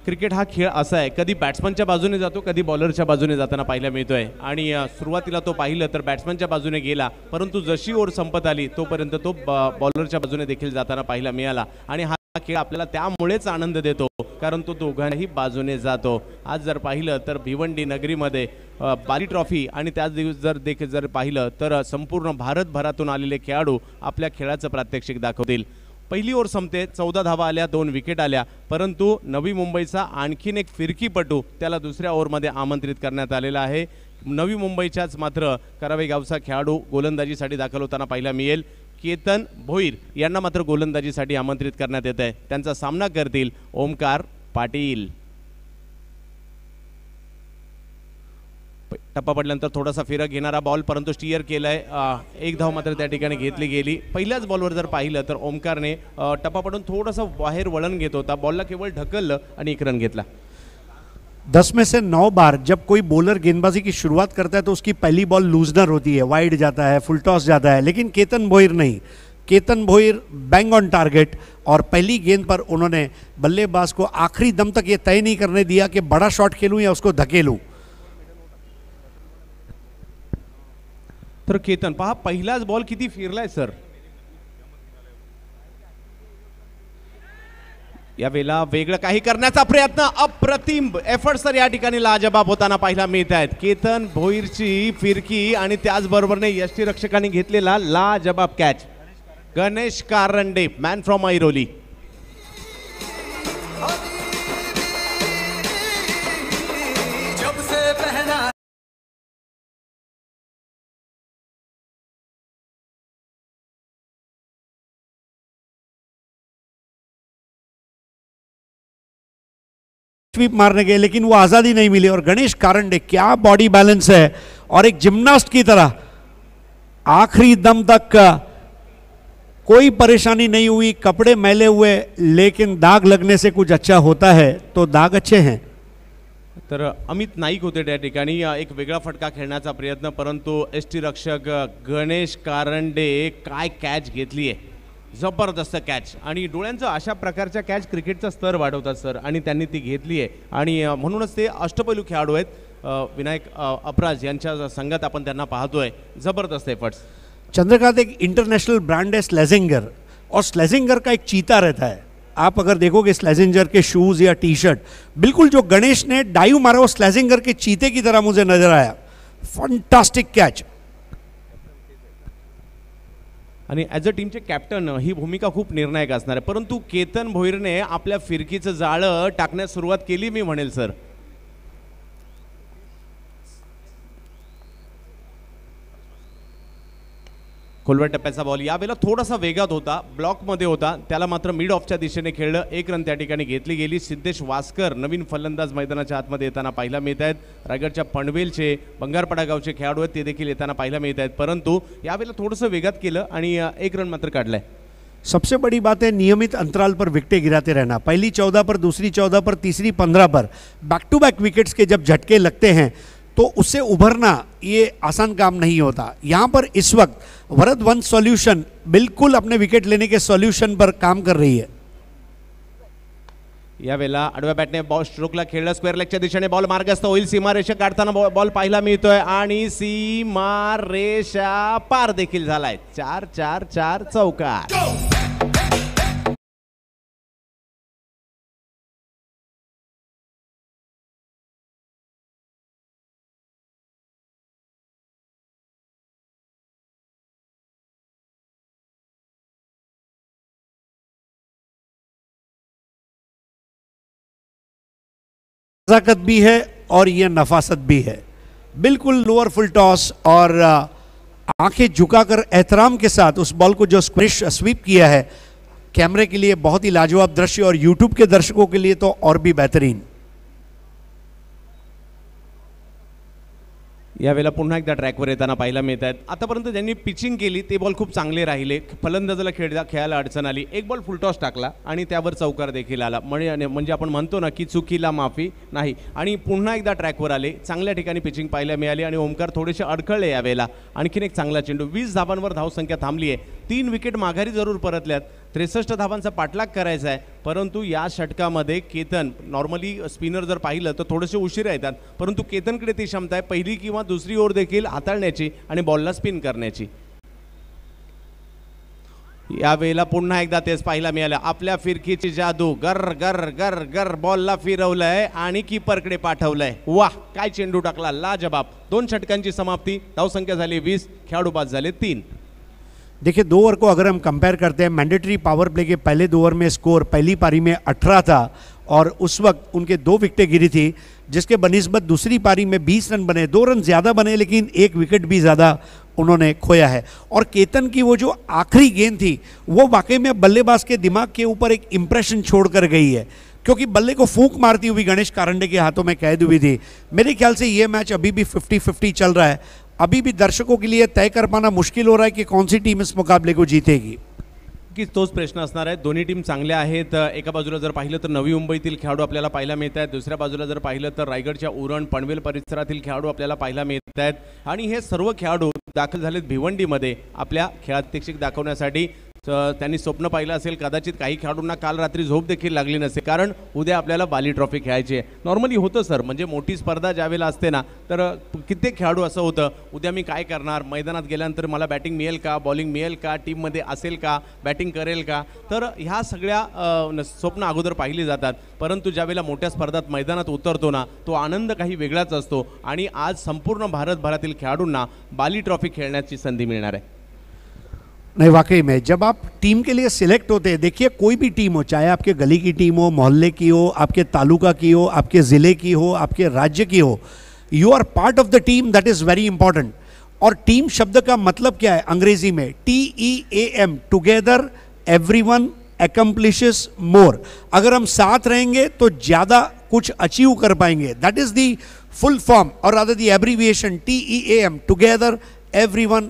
क्रिकेट हा खेळ असा आहे कधी बॅट्समनच्या बाजूने जातो कधी बॉलरच्या बाजूने जाताना पाहायला मिळतो आहे आणि सुरुवातीला तो पाहिलं तर बॅट्समनच्या बाजूने गेला परंतु जशी ओर संपत आली तोपर्यंत तो बॉलरच्या बाजूने देखील जाताना पाहायला मिळाला आणि हा खेळ आपल्याला त्यामुळेच आनंद देतो कारण तो दोघांनाही बाजूने जातो आज जर पाहिलं तर भिवंडी नगरीमध्ये बाली ट्रॉफी आणि त्याच दिवस जर देखील जर पाहिलं तर संपूर्ण भारतभरातून आलेले खेळाडू आपल्या खेळाचं प्रात्यक्षिक दाखवतील पहिली ओवर संपते चौदा धावा आल्या दोन विकेट आल्या परंतु नवी मुंबईचा आणखीन एक फिरकीपटू त्याला दुसऱ्या ओवरमध्ये आमंत्रित करण्यात आलेला आहे नवी मुंबईच्याच मात्र करावे गावचा खेळाडू गोलंदाजीसाठी दाखल होताना पाहायला मिळेल केतन भोईर यांना मात्र गोलंदाजीसाठी आमंत्रित करण्यात येत आहे त्यांचा सामना करतील ओमकार पाटील टप्पा थोड़ा सा फेरा घेना बॉल परंतु स्टीयर के लिए एक धाव मात्र त्या ठिकाणी घेतली गेली पहिल्याच बॉलवर जर ओमकार ने टप्पा टप्पा थोड़ा सा बाहर वलन घत होता बॉलला केवल ढकल एक रन घेतला दस में से नौ बार जब कोई बॉलर गेंदबाजी की शुरुआत करता है तो उसकी पहली बॉल लूजनर होती है वाइड जाता है फुल टॉस जाता है लेकिन केतन भोईर नहीं Ketan Bhoir bang on target और पहली गेंद पर उन्होंने बल्लेबाज को आखिरी दम तक ये तय नहीं करने दिया कि बड़ा शॉट खेलूँ या उसको धकेलूँ तर केतन पहा पहिलाच बॉल किती फिरलाय सर वेळेला वेगळं काही करण्याचा प्रयत्न अप्रतिम एफर्ट सर या ठिकाणी लाजबाब होताना पाहायला मिळत आहेत केतन भोईरची फिरकी आणि त्याचबरोबरने यष्टीरक्षकांनी घेतलेला लाजबाब catch Ganesh Karande man from Airoli sweep मारने गए लेकिन वो आज़ादी नहीं मिली और गणेश कारंडे क्या बॉडी बैलेंस है और एक जिम्नास्ट की तरह आखिरी दम तक कोई परेशानी नहीं हुई कपड़े मैले हुए लेकिन दाग लगने से कुछ अच्छा होता है तो दाग अच्छे हैं तर अमित नाईक होते एक वेगड़ा फटका खेलने का प्रयत्न परंतु एस टी रक्षक गणेश कारंडे काय कैच घ जबरदस्त कॅच आणि डोळ्यांचं अशा प्रकारच्या कॅच क्रिकेटचा स्तर वाढवतात सर आणि त्यांनी ती घेतली आहे आणि म्हणूनच ते अष्टपैलू खेळाडू आहेत विनायक अपराज यांच्या संघात आपण त्यांना पाहतोय जबरदस्त एफर्ट्स चंद्रकांत एक इंटरनॅशनल ब्रँड आहे स्लेजिंगर और स्लेजिंगर का एक चीता रहता है आप अगर देखोगे स्लेजिंगर के शूज़ या टी शर्ट बिल्कुल जो गणेश ने डाइव मारा वो स्लेजिंगर के चीते की तरह मुझे नजर आया फंटास्टिक कॅच आणि ॲज अ टीमचे कॅप्टन ही भूमिका खूप निर्णायक असणार आहे परंतु केतन भोईरने आपल्या फिरकीचं जाळं टाकण्यास सुरुवात केली मी म्हणेल सर खोलवर टप्प्याचा बॉल यावेळेला थोडासा वेगात होता ब्लॉकमध्ये होता त्याला मात्र मिड ऑफच्या दिशेने खेळलं एक रन त्या ठिकाणी घेतली गेली सिद्धेश वास्कर नवीन फलंदाज मैदानाच्या आतमध्ये येताना पाहायला मिळत आहेत रायगडच्या पणवेलचे बंगारपाडा गावचे खेळाडू आहेत ते देखील येताना पाहायला मिळत आहेत परंतु यावेळेला थोडंसं वेगात केलं आणि एक रन मात्र काढलाय आहे सबसे बड़ी बात है नियमित अंतराल पर विकेटें गिराते रहना पहली चौदह पर दूसरी चौदह पर तीसरी पंद्रह पर बैक टू बैक विकेट्स के जब झटके लगते हैं तो उससे उभरना ये आसान काम नहीं होता यहाँ पर इस वक्त वरद वन सॉल्यूशन बिल्कुल अपने विकेट लेने के सॉल्यूशन पर काम कर रही है यावेळेला आडव्या बॅटने बॉल स्ट्रोकला खेळला स्क्वेअर लेगच्या दिशेने बॉल मार्गस्थ होईल सीमारेषा काढताना बॉल बॉल पाहायला मिळतोय आणि सीमारेषा पार देखील झालाय चार चार चार चौकार नज़ाकत भी है और ये नफासत भी है बिल्कुल लोअर फुल टॉस और आंखें झुकाकर एहतराम के साथ उस बॉल को जो स्क्विश स्वीप किया है कैमरे के लिए बहुत ही लाजवाब दृश्य और यूट्यूब के दर्शकों के लिए तो और भी बेहतरीन यावेळेला पुन्हा एकदा ट्रॅकवर येताना पाहायला मिळत आहेत आतापर्यंत ज्यांनी पिचिंग केली ते बॉल खूप चांगले राहिले फलंदाजाला खेळ खेळायला अडचण आली एक बॉल फुलटॉस टाकला आणि त्यावर चौकार देखील आला म्हणजे म्हणजे आपण म्हणतो ना की चुकीला माफी नाही आणि पुन्हा एकदा ट्रॅकवर आले चांगल्या ठिकाणी पिचिंग पाहायला मिळाली आणि ओमकार थोडेसे अडखळले यावेळेला आणखीन एक चांगला चेंडू वीस धाबांवर धावसंख्या थांबली आहे तीन विकेट माघारी जरूर परतल्यात त्रेसष्ट धावांचा पाठलाग करायचा आहे परंतु या षटकामध्ये केतन नॉर्मली स्पिनर जर पाहिलं तर थोडेसे उशीर येतात परंतु केतनकडे ती क्षमता आहे पहिली किंवा दुसरी ओर देखील हाताळण्याची आणि बॉलला स्पिन करण्याची यावेळेला पुन्हा एकदा तेच पाहायला मिळालं आपल्या फिरकीची जादू गर गर गर गर बॉलला फिरवलंय आणि कीपरकडे पाठवलंय वा काय चेंडू टाकला लाजबाब दोन षटकांची समाप्ती धावसंख्या झाली वीस खेळाडू बाद झाले तीन देखिए दो ओवर को अगर हम कंपेयर करते हैं मैंडेटरी पावर प्ले के पहले दो ओवर में स्कोर पहली पारी में 18 था और उस वक्त उनके दो विकटें गिरी थी जिसके बनस्बत दूसरी पारी में 20 रन बने दो रन ज़्यादा बने लेकिन एक विकेट भी ज़्यादा उन्होंने खोया है और केतन की वो जो आखिरी गेंद थी वो वाकई में बल्लेबाज के दिमाग के ऊपर एक इम्प्रेशन छोड़ कर गई है क्योंकि बल्ले को फूंक मारती हुई गणेश कारंडे के हाथों में कैद हुई थी मेरे ख्याल से ये मैच अभी भी 50-50 चल रहा है अभी भी दर्शकों के लिए तय कर पाना मुश्किल हो रहा है कि कौन सी टीम इस मुकाबले को जीतेगी की तोच प्रश्न असणार आहे दोन्ही टीम चांगल्या आहेत एका बाजूला जर पाहिलं तर नवी मुंबईतील खेळाडू आपल्याला पाहायला मिळत आहेत दुसऱ्या बाजूला जर पाहिलं तर रायगडच्या उरण पनवेल परिसरातील खेळाडू आपल्याला पाहायला मिळत आहेत आणि हे सर्व खेळाडू दाखल झालेत भिवंडीमध्ये आपल्या खेळात्यक्षिक दाखवण्यासाठी त्यांनी स्वप्न पाहिलं असेल कदाचित काही खेळाडूंना काल रात्री झोप देखील लागली नसेल कारण उद्या आपल्याला बाली ट्रॉफी खेळायची आहे नॉर्मली होतं सर म्हणजे मोठी स्पर्धा ज्यावेळेला असते ना तर कित्येक खेळाडू असं होतं उद्या मी काय करणार मैदानात गेल्यानंतर मला बॅटिंग मिळेल का बॉलिंग मिळेल का टीममध्ये असेल का बॅटिंग करेल का तर ह्या सगळ्या स्वप्न अगोदर पाहिली जातात परंतु ज्यावेळेला मोठ्या स्पर्धात मैदानात उतरतो ना तो आनंद काही वेगळाच असतो आणि आज संपूर्ण भारतभरातील खेळाडूंना बाली ट्रॉफी खेळण्याची संधी मिळणार आहे नहीं वाकई में जब आप टीम के लिए सिलेक्ट होते हैं देखिए कोई भी टीम हो चाहे आपके गली की टीम हो मोहल्ले की हो आपके तालुका की हो आपके ज़िले की हो आपके राज्य की हो you are part of the team that is very important और टीम शब्द का मतलब क्या है अंग्रेजी में T E A M together everyone more अगर हम साथ रहेंगे तो ज़्यादा कुछ अचीव कर पाएंगे that is the full form और other the abbreviation T E A M together everyone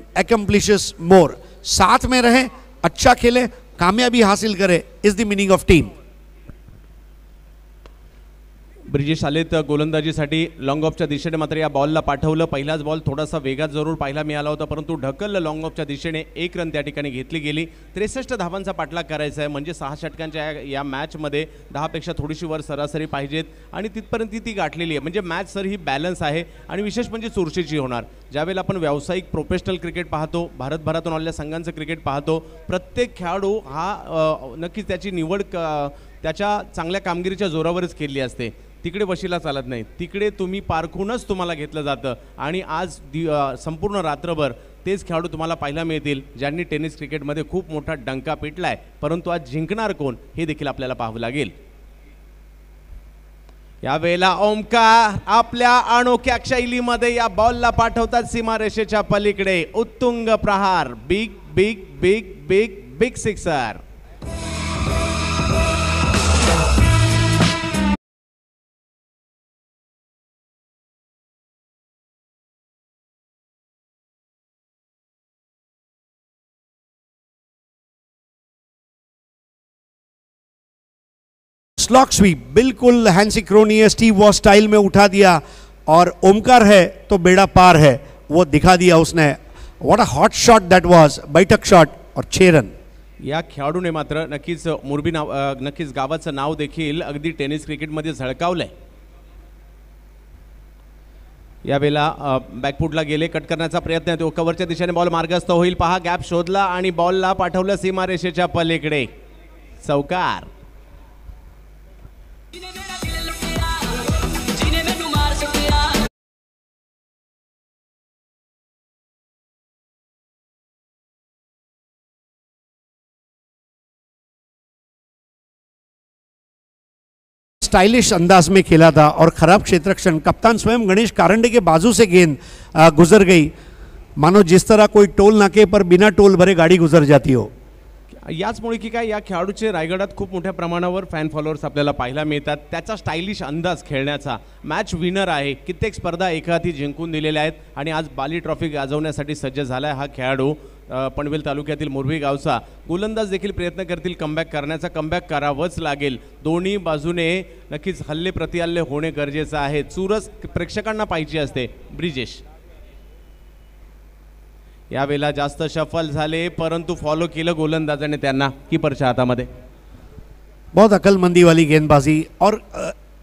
more साथ में रहें अच्छा खेलें कामयाबी हासिल करें is the meaning of team Brijesh आलेत गोलंदाजीसाठी लाँग ऑफच्या दिशेने मात्र या बॉलला पाठवलं पहिलाच बॉल थोडासा वेगात जरूर पाहायला मिळाला होता परंतु ढकललं लाँग ऑफच्या दिशेने एक रन त्या ठिकाणी घेतली गेली त्रेसष्ट धावांचा पाठलाग करायचा आहे म्हणजे सहा षटकांच्या या मॅचमध्ये दहापेक्षा थोडीशी वर सरासरी पाहिजेत आणि तिथपर्यंत ती गाठलेली आहे म्हणजे मॅच सर ही बॅलन्स आहे आणि विशेष म्हणजे चुरशीची होणार ज्यावेळेला आपण व्यावसायिक प्रोफेशनल क्रिकेट पाहतो भारतभरातून आलेल्या संघांचं क्रिकेट पाहतो प्रत्येक खेळाडू हा नक्कीच त्याची निवड क त्याच्या चांगल्या कामगिरीच्या जोरावरच केली असते तिकडे वशिला चालत नाही तिकडे तुम्ही पारखूनच तुम्हाला घेतलं जातं आणि आज संपूर्ण रात्रभर तेच खेळाडू तुम्हाला पाहायला मिळतील ज्यांनी टेनिस क्रिकेटमध्ये खूप मोठा डंका पेटला परंतु आज जिंकणार कोण हे देखील आपल्याला पाहावं लागेल यावेळेला ओमकार आपल्या अनोख्या शैलीमध्ये या बॉलला पाठवतात सीमारेषेच्या पलीकडे उत्तुंग प्रहार big big big big big sixer slog sweep बिल्कुल हैंसिक्रोनियस टी वॉ स्टाइल में उठा दिया और ओमकार है तो बेड़ा पार है वो दिखा दिया उसने what a hot shot that was बैठक शॉट और छे रन या खेळाडूने मात्र नक्कीच मुरबी नाव नक्कीच गावाचं नाव देखील अगदी टेनिस क्रिकेटमध्ये झळकावलंय यावेळेला बॅकफूटला गेले कट करण्याचा प्रयत्न तो कव्हरच्या दिशेने बॉल मार्गस्थ होईल पहा गॅप शोधला आणि बॉलला पाठवलं सीमारेषेच्या पलीकडे चौकार स्टाइलिश अंदाज में खेला था और ख़राब क्षेत्रक्षण कप्तान स्वयं गणेश कारंडे के बाजू से गेंद गुजर गई मानो जिस तरह कोई टोल नाके पर बिना टोल भरे गाड़ी गुजर जाती हो याचमुळे की काय या खेळाडूचे रायगडात खूप मोठ्या प्रमाणावर फॅन फॉलोअर्स आपल्याला पाहायला मिळतात त्याचा स्टायलिश अंदाज खेळण्याचा मॅच विनर आहे कित्येक स्पर्धा एका हाती जिंकून दिलेल्या आहेत आणि आज बाली ट्रॉफी गाजवण्यासाठी सज्ज झाला आहे हा खेळाडू पनवेल तालुक्यातील मुरवी गावचा गोलंदाज देखील प्रयत्न करतील कमबॅक करण्याचा कमबॅक करावंच लागेल दोन्ही बाजूने नक्कीच हल्ले प्रतिहल्ले होणे गरजेचं आहे चुरस प्रेक्षकांना पाहिजे असते ब्रिजेश वेला जास्त सफल झाले परंतु फॉलो केलं गोलंदाजाने त्यांना कीपरच्या हातामध्ये बहुत अकलमंदी वाली गेंदबाजी और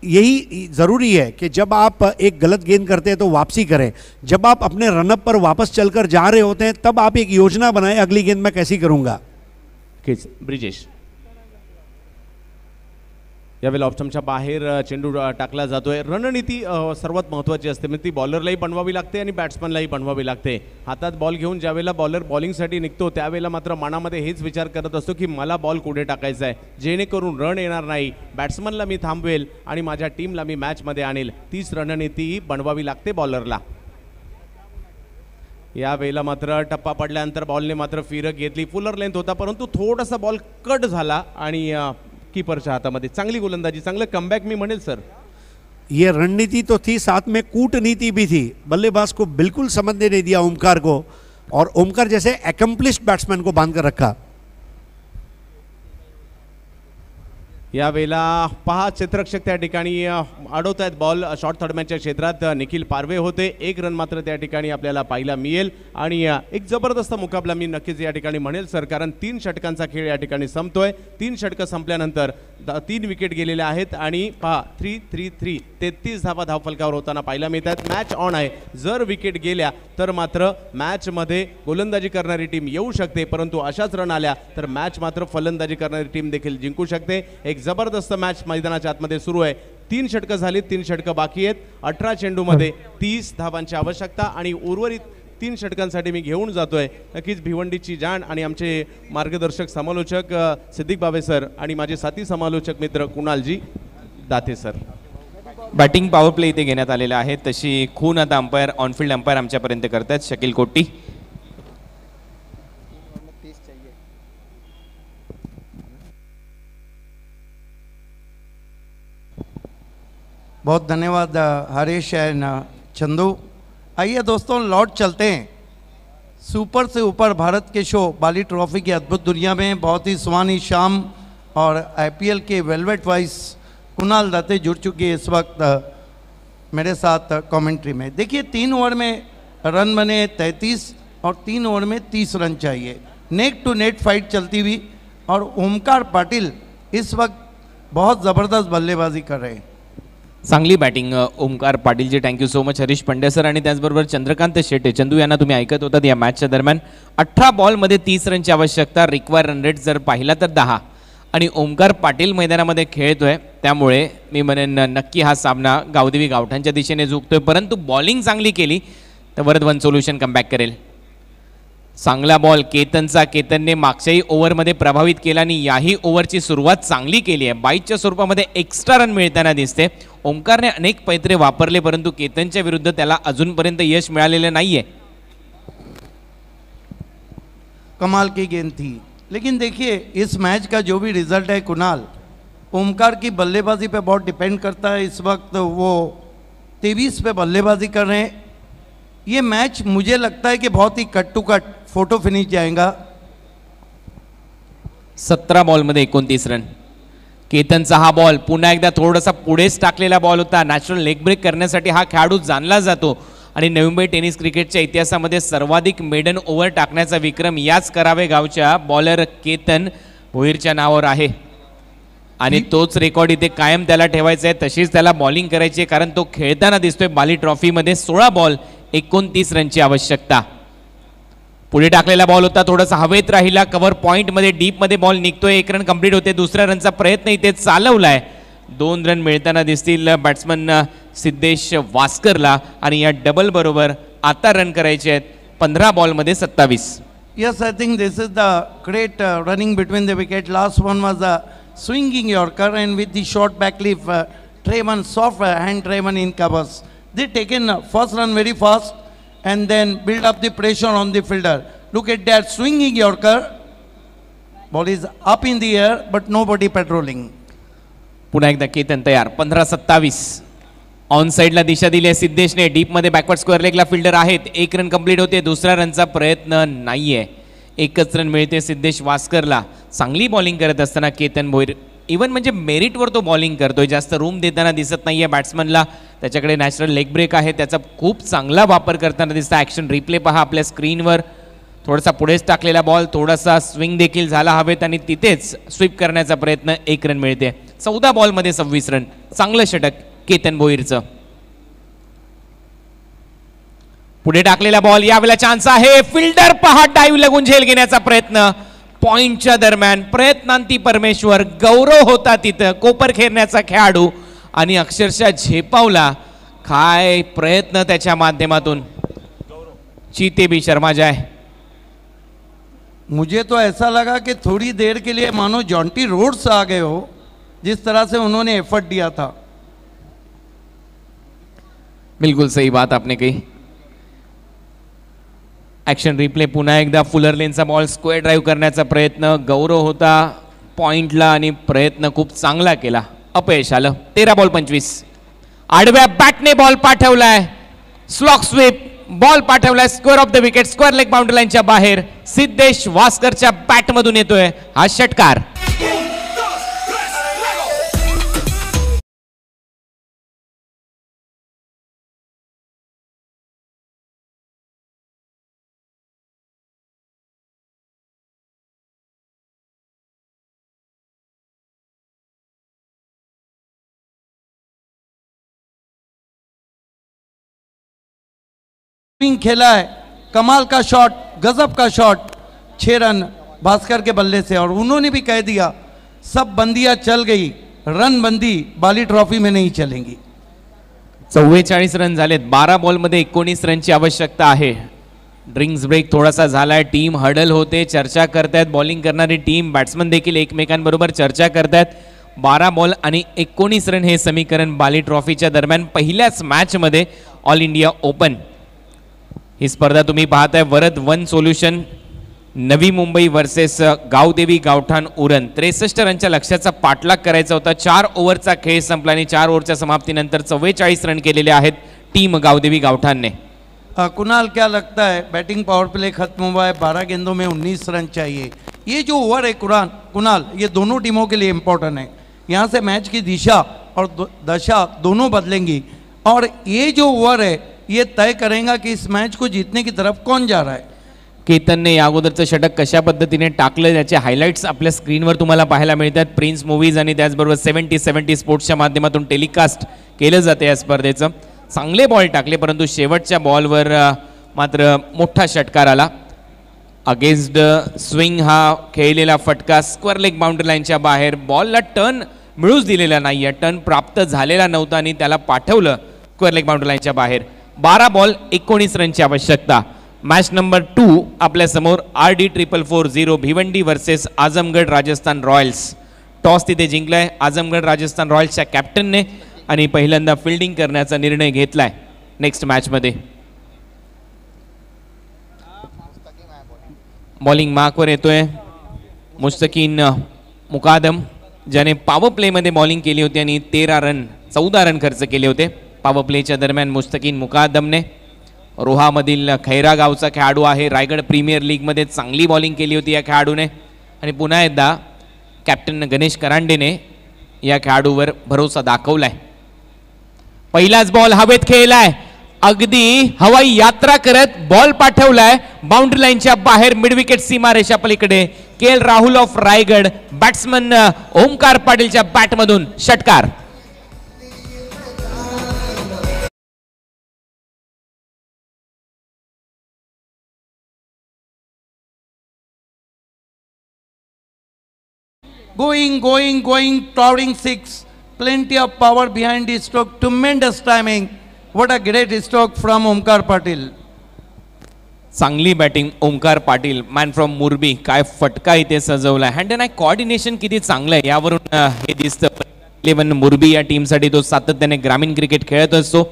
यही ज़रूरी है कि जब आप एक गलत गेंद करते हैं तो वापसी करें जब आप अपने रनअप पर वापस चलकर जा रहे होते हैं तब आप एक योजना बनाएं अगली गेंद मैं कैसी करूंगा ब्रिजेश यावेळी लॉफ्टमच्या बाहेर चेंडू टाकला जातोय रणनीती सर्वात महत्त्वाची असते म्हणजे ती बॉलरलाही बनवावी लागते आणि बॅट्समनलाही बनवावी लागते हातात बॉल घेऊन ज्यावेळेला बॉलर बॉलिंगसाठी निघतो त्यावेळेला मात्र मनामध्ये हेच विचार करत असतो की मला बॉल कुठे टाकायचा आहे जेणेकरून रन येणार नाही बॅट्समनला मी थांबवेल आणि माझ्या टीमला मी मॅचमध्ये आणेल तीच रणनीती बनवावी लागते बॉलरला यावेळेला मात्र टप्पा पडल्यानंतर बॉलने मात्र फिरक घेतली फुलर लेंथ होता परंतु थोडासा बॉल कट झाला आणि कीपरच्या हातामध्ये चांगली गोलंदाजी चांगलं कमबॅक मी म्हणेल सर ये रणनीति तो थी साथ में कूटनीति भी थी बल्लेबाज को बिल्कुल समझने नहीं दिया ओमकार को और ओमकार जैसे एकम्प्लिश बैट्समैन को बांध कर रखा यावेळेला पहा चित्रक्षक त्या ठिकाणी अडवत आहेत बॉल शॉर्ट थर्डमॅनच्या क्षेत्रात निखिल पारवे होते एक रन मात्र त्या ठिकाणी आपल्याला पाहायला मिळेल आणि एक जबरदस्त मुकाबला मी नक्कीच या ठिकाणी म्हणेल सर कारण तीन षटकांचा खेळ या ठिकाणी संपतोय तीन षटकं संपल्यानंतर तीन विकेट गेलेल्या आहेत आणि पहा थ्री थ्री थ्री तेहतीस धावा धावफलकावर होताना पाहायला मिळत आहेत मॅच ऑन आहे जर विकेट गेल्या तर मात्र मॅचमध्ये गोलंदाजी करणारी टीम येऊ शकते परंतु अशाच रन आल्या तर मॅच मात्र फलंदाजी करणारी टीम देखील जिंकू शकते एक एक जबरदस्त मॅच मैदानाच्या आतमध्ये सुरू आहे तीन षटकं झाली तीन षटकं बाकी आहेत अठरा चेंडूमध्ये तीस धावांची आवश्यकता आणि उर्वरित तीन षटकांसाठी मी घेऊन जातोय नक्कीच भिवंडीची जाण आणि आमचे मार्गदर्शक समालोचक सिद्धिक बाबे सर आणि माझे साथी समालोचक मित्र कुणालजी Date sir batting power play इथे घेण्यात आलेलं आहे तशी खून आता अंपायर ऑनफिल्ड अंपायर आमच्यापर्यंत करत आहेत शकील कोट्टी बहुत धन्यवाद हरीश न चंदू आइए दोस्तों लौट चलते हैं सुपर से ऊपर भारत के शो बाली ट्रॉफी की अद्भुत दुनिया में बहुत ही सुहानी शाम और आईपीएल के वेलवेट वाइस कुणाल दत्ते जुड़ चुके हैं इस वक्त मेरे साथ कमेंट्री में देखिए तीन ओवर में रन बने तैंतीस और तीन ओवर में तीस रन चाहिए नेक टू नेट फाइट चलती हुई और ओमकार पाटिल इस वक्त बहुत ज़बरदस्त बल्लेबाजी कर रहे हैं चांगली बॅटिंग ओमकार पाटीलजी thank you so much Harish Pande sir आणि त्याचबरोबर चंद्रकांत शेटे चंदू यांना तुम्ही ऐकत होतात या मॅचच्या दरम्यान अठरा बॉलमध्ये तीस रनची आवश्यकता रिक्वायर रन रेट जर पाहिला तर दहा आणि ओमकार पाटील मैदानामध्ये खेळतोय त्यामुळे मी म्हणेन नक्की हा सामना गावदेवी गावठांच्या दिशेने झुकतोय परंतु बॉलिंग चांगली केली तर वरद वन सोल्युशन कमबॅक करेल चांगला बॉल केतनचा केतनने मागच्याही ओव्हरमध्ये प्रभावित केला आणि याही ओव्हरची सुरुवात चांगली केली आहे बाईकच्या स्वरूपामध्ये एक्स्ट्रा रन मिळताना दिसते ओंकारने अनेक पैत्रे वापरले परंतु केतनच्या विरुद्ध त्याला अजूनपर्यंत यश मिळालेलं नाहीये कमाल की गेंद थी लेकिन देखिए इस मैच का जो भी रिजल्ट है कुणाल ओमकार की बल्लेबाजी पे बहुत डिपेंड करता है इस वक्त वो तेवीस पे बल्लेबाजी कर रहे हैं ये मैच मुझे लगता है कि बहुत ही cut to cut photo finish जाएगा बॉल बॉलमध्ये एकोणतीस रन केतनचा हा बॉल पुन्हा एकदा थोडासा पुढेच टाकलेला बॉल होता नॅचरल लेग ब्रेक करण्यासाठी हा खेळाडू जाणला जातो आणि नवी मुंबई टेनिस क्रिकेटच्या इतिहासामध्ये सर्वाधिक मेडन ओव्हर टाकण्याचा विक्रम याच करावे गावच्या बॉलर केतन भोईरच्या नावावर आहे आणि तोच रेकॉर्ड इथे कायम त्याला ठेवायचा आहे तशीच त्याला बॉलिंग करायची आहे कारण तो खेळताना दिसतोय बाली ट्रॉफीमध्ये सोळा बॉल एकोणतीस रनची आवश्यकता पुढे टाकलेला बॉल होता थोडासा हवेत राहिला कव्हर पॉईंटमध्ये डीपमध्ये बॉल निघतोय एक रन कंप्लीट होते दुसऱ्या रनचा प्रयत्न इथे चालवलाय दोन रन मिळताना दिसतील बॅट्समन सिद्धेश वास्करला आणि या डबल बरोबर आता रन करायचे आहेत पंधरा बॉलमध्ये सत्तावीस yes I think this is the great running between the wicket last one was a swinging yorker and with the short backlift ट्रे tremendous soft hand tremendous in covers they taken first run very fast and then build up the pressure on the fielder. Look at that swinging Yorker. Ball is up in the air, but nobody patrolling. पुन्हा एकदा केतन तयार पंधरा सत्तावीस on साईडला दिशा दिली आहे सिद्धेशने डीपमध्ये बॅकवर्ड स्क्वेअर लेगला फिल्डर आहेत एक रन कंप्लीट होते दुसरा रनचा प्रयत्न नाही आहे एकच रन मिळते सिद्धेश वास्करला चांगली बॉलिंग करत असताना केतन भोईर इवन म्हणजे मेरिटवर तो बॉलिंग करतोय जास्त रूम देताना दिसत नाही आहे बॅट्समनला त्याच्याकडे नॅचरल लेग ब्रेक आहे त्याचा खूप चांगला वापर करताना दिसतं ॲक्शन रिप्ले पहा आपल्या स्क्रीनवर थोडासा पुढेच टाकलेला बॉल थोडासा स्विंग देखील झाला हवेत आणि तिथेच स्वीप करण्याचा प्रयत्न एक रन मिळते चौदा बॉलमध्ये सव्वीस रन चांगलं षटक केतन भोईरचं पुढे टाकलेला बॉल यावेळेला चान्स आहे फिल्डर पहा डाईव्ह लागून झेल घेण्याचा प्रयत्न पॉइंटच्या दरम्यान प्रयत्नांती परमेश्वर गौरव होता तिथं कोपर खेळण्याचा खेळाडू आणि अक्षरशः झेपावला काय प्रयत्न त्याच्या माध्यमातून चीते बी शर्मा जाय मुझे तो ऐसा लगा कि थोड़ी देर के लिए मानो जॉन्टी रोड्स आ गए हो जिस तरह से उन्होंने एफर्ट दिया था बिल्कुल सही बात आपने कही ॲक्शन रिप्ले पुन्हा एकदा फुलर लेनचा बॉल स्क्वेअर ड्राईव्ह करण्याचा प्रयत्न गौरव होता पॉईंटला आणि प्रयत्न खूप चांगला केला अपयश आलं तेरा बॉल पंचवीस आडव्या बॅटने बॉल पाठवलाय स्लॉक स्वीप बॉल पाठवलाय square of the wicket square leg boundary लाईनच्या बाहेर सिद्धेश वास्करच्या बॅटमधून येतोय हा षटकार स्विंग खेला है कमाल का शॉट गजब का शॉट छः रन भास्कर के बल्ले से और उन्होंने भी कह दिया सब बंदियां चल गई रन बंदी बाली ट्रॉफी में नहीं चलेंगी चव्वेचाळीस रन झालेत बारा बॉलमध्ये एकोणीस रनची आवश्यकता आहे ड्रिंक्स ब्रेक थोडासा झालाय टीम हडल होते चर्चा करतायत बॉलिंग करणारी टीम बॅट्समन देखील एकमेकांबरोबर चर्चा करतायत बारा बॉल आणि एकोणीस रन हे समीकरण बाली ट्रॉफीच्या दरम्यान पहिल्याच मॅचमध्ये ऑल इंडिया ओपन ही स्पर्धा तुम्हें पहात है Varad one solution Navi Mumbai versus Gavdevi Gavthan Uran त्रेसष्ट लक्ष्य का पाठलाग कराया होता चार का खेल संपला ओवर चार ओव्हरच्या समाप्तीनंतर चव्वेचाळीस रन के लिए टीम गावदेवी गावठान ने कुणाल क्या लगता है बैटिंग पावर प्ले खत्म हुआ है बारह गेंदों में उन्नीस रन चाहिए ये जो ओवर है कुरान कुणाल ये दोनों टीमों के लिए इम्पोर्टेंट है यहाँ से मैच की दिशा और दशा दोनों बदलेंगी और ये जो ओवर है ये तय करेगा की इस मॅच को जीतने की तरफ कोण जा रहा है केतनने या अगोदरचं षटक कशा पद्धतीने टाकलं त्याचे हायलाइट्स आपल्या स्क्रीनवर तुम्हाला पाहायला मिळतात प्रिन्स मूवीज आणि त्याचबरोबर सेव्हन्टी सेव्हन्टी स्पोर्ट्सच्या माध्यमातून टेलिकास्ट केलं जाते या स्पर्धेचं चांगले बॉल टाकले परंतु शेवटच्या बॉलवर मात्र मोठा षटकार आला अगेन्स्ट स्विंग हा खेळलेला फटका स्क्वेअर लेग बाउंड्री लाइनच्या बाहेर बॉलला टर्न मिळूच दिलेला नाही आहे टर्न प्राप्त झालेला नव्हता आणि त्याला पाठवलं स्क्वेअर लेग बाउंड्री लाईनच्या बाहेर बारा बॉल एकोणीस रनची आवश्यकता मॅच नंबर टू आपल्यासमोर R D triple four zero Bhiwandi versus Azamgarh Rajasthan Royals toss तिथे जिंकलाय आझमगड राजस्थान रॉयल्सच्या कॅप्टनने आणि पहिल्यांदा फिल्डिंग करण्याचा निर्णय घेतलाय नेक्स्ट मॅचमध्ये बॉलिंग मार्कवर येतोय मुस्तकीन मुकादम ज्याने पॉवर प्लेमध्ये बॉलिंग केली होती आणि तेरा रन चौदा रन खर्च केले होते पावरप्लेच्या प्लेच्या दरम्यान मुस्तकीन मुकादमने रोहामधील खैरा गावचा खेळाडू आहे रायगड प्रीमियर लीगमध्ये चांगली बॉलिंग केली होती या खेळाडूने आणि पुन्हा एकदा कॅप्टन गणेश करांडेने या खेळाडूवर भरोसा दाखवला आहे पहिलाच बॉल हवेत खेळलाय अगदी हवाई यात्रा करत बॉल पाठवलाय बाउंड्री लाईनच्या बाहेर मिडविकेट सीमारेषा पलीकडे K L Rahul of Raigad batsman Omkar पाटीलच्या बॅटमधून षटकार going, going, going, towering six. Plenty of power behind his stroke. Tremendous timing. What a great stroke from Omkar Patil. चांगली batting Omkar Patil man from Murbi काय फटका इथे सजवला हँड अँड आय कॉर्डिनेशन किती चांगलं आहे यावरून हे दिसतं इलेव्हन मुरबी या टीमसाठी तो सातत्याने ग्रामीण क्रिकेट खेळत असतो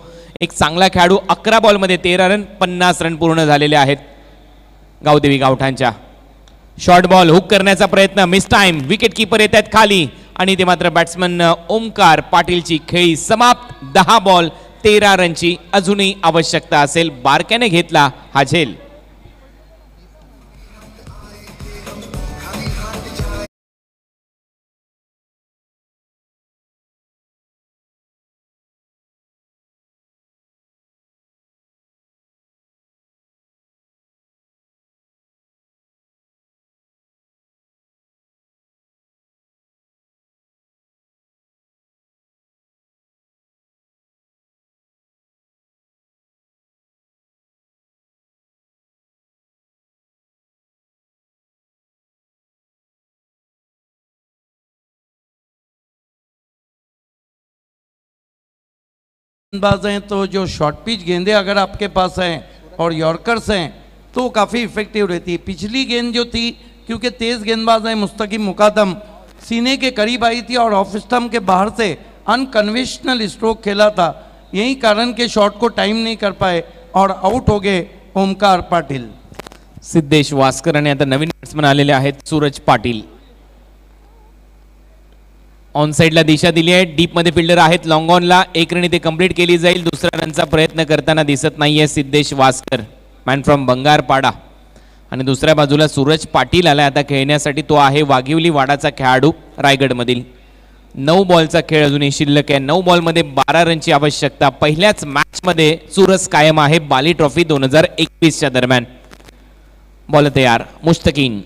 एक चांगला खेळाडू अकरा बॉलमध्ये तेरा रन पन्नास रन पूर्ण झालेले आहेत गावदेवी गावठांच्या शॉर्ट बॉल हुक करण्याचा प्रयत्न मिस टाइम विकेट किपर येत आहेत खाली आणि ते मात्र बॅट्समन ओमकार पाटीलची खेळी समाप्त दहा बॉल तेरा रनची अजूनही आवश्यकता असेल बारक्याने घेतला हा झेल गेंदबाज हैं तो जो शॉर्ट पिच गेंदे अगर आपके पास हैं और यॉर्कर्स हैं तो काफ़ी इफेक्टिव रहती है पिछली गेंद जो थी क्योंकि तेज़ गेंदबाज हैं मुस्तकिम मुकादम सीने के करीब आई थी और ऑफ स्टम्प के बाहर से अनकन्वेंशनल स्ट्रोक खेला था यही कारण के शॉट को टाइम नहीं कर पाए और आउट हो गए ओमकार पाटिल सिद्धेश वास्कर नवीन बैट्समैन आलेले सूरज पाटिल ऑन साईडला दिशा दिली आहे डीपमध्ये फिल्डर आहेत लॉंग ऑनला एक रन इथे कंप्लीट केली जाईल दुसऱ्या रनचा प्रयत्न करताना दिसत नाहीये सिद्धेश वास्कर मॅन फ्रॉम बंगारपाडा आणि दुसऱ्या बाजूला सूरज पाटील आला आता खेळण्यासाठी तो आहे वाघिवली वाडाचा खेळाडू रायगडमधील नऊ बॉलचा खेळ अजूनही शिल्लक आहे नऊ बॉलमध्ये बारा रनची आवश्यकता पहिल्याच मॅचमध्ये सुरस कायम आहे बाली ट्रॉफी दोन हजार एकवीसच्या दरम्यान बॉल तयार Mustakeen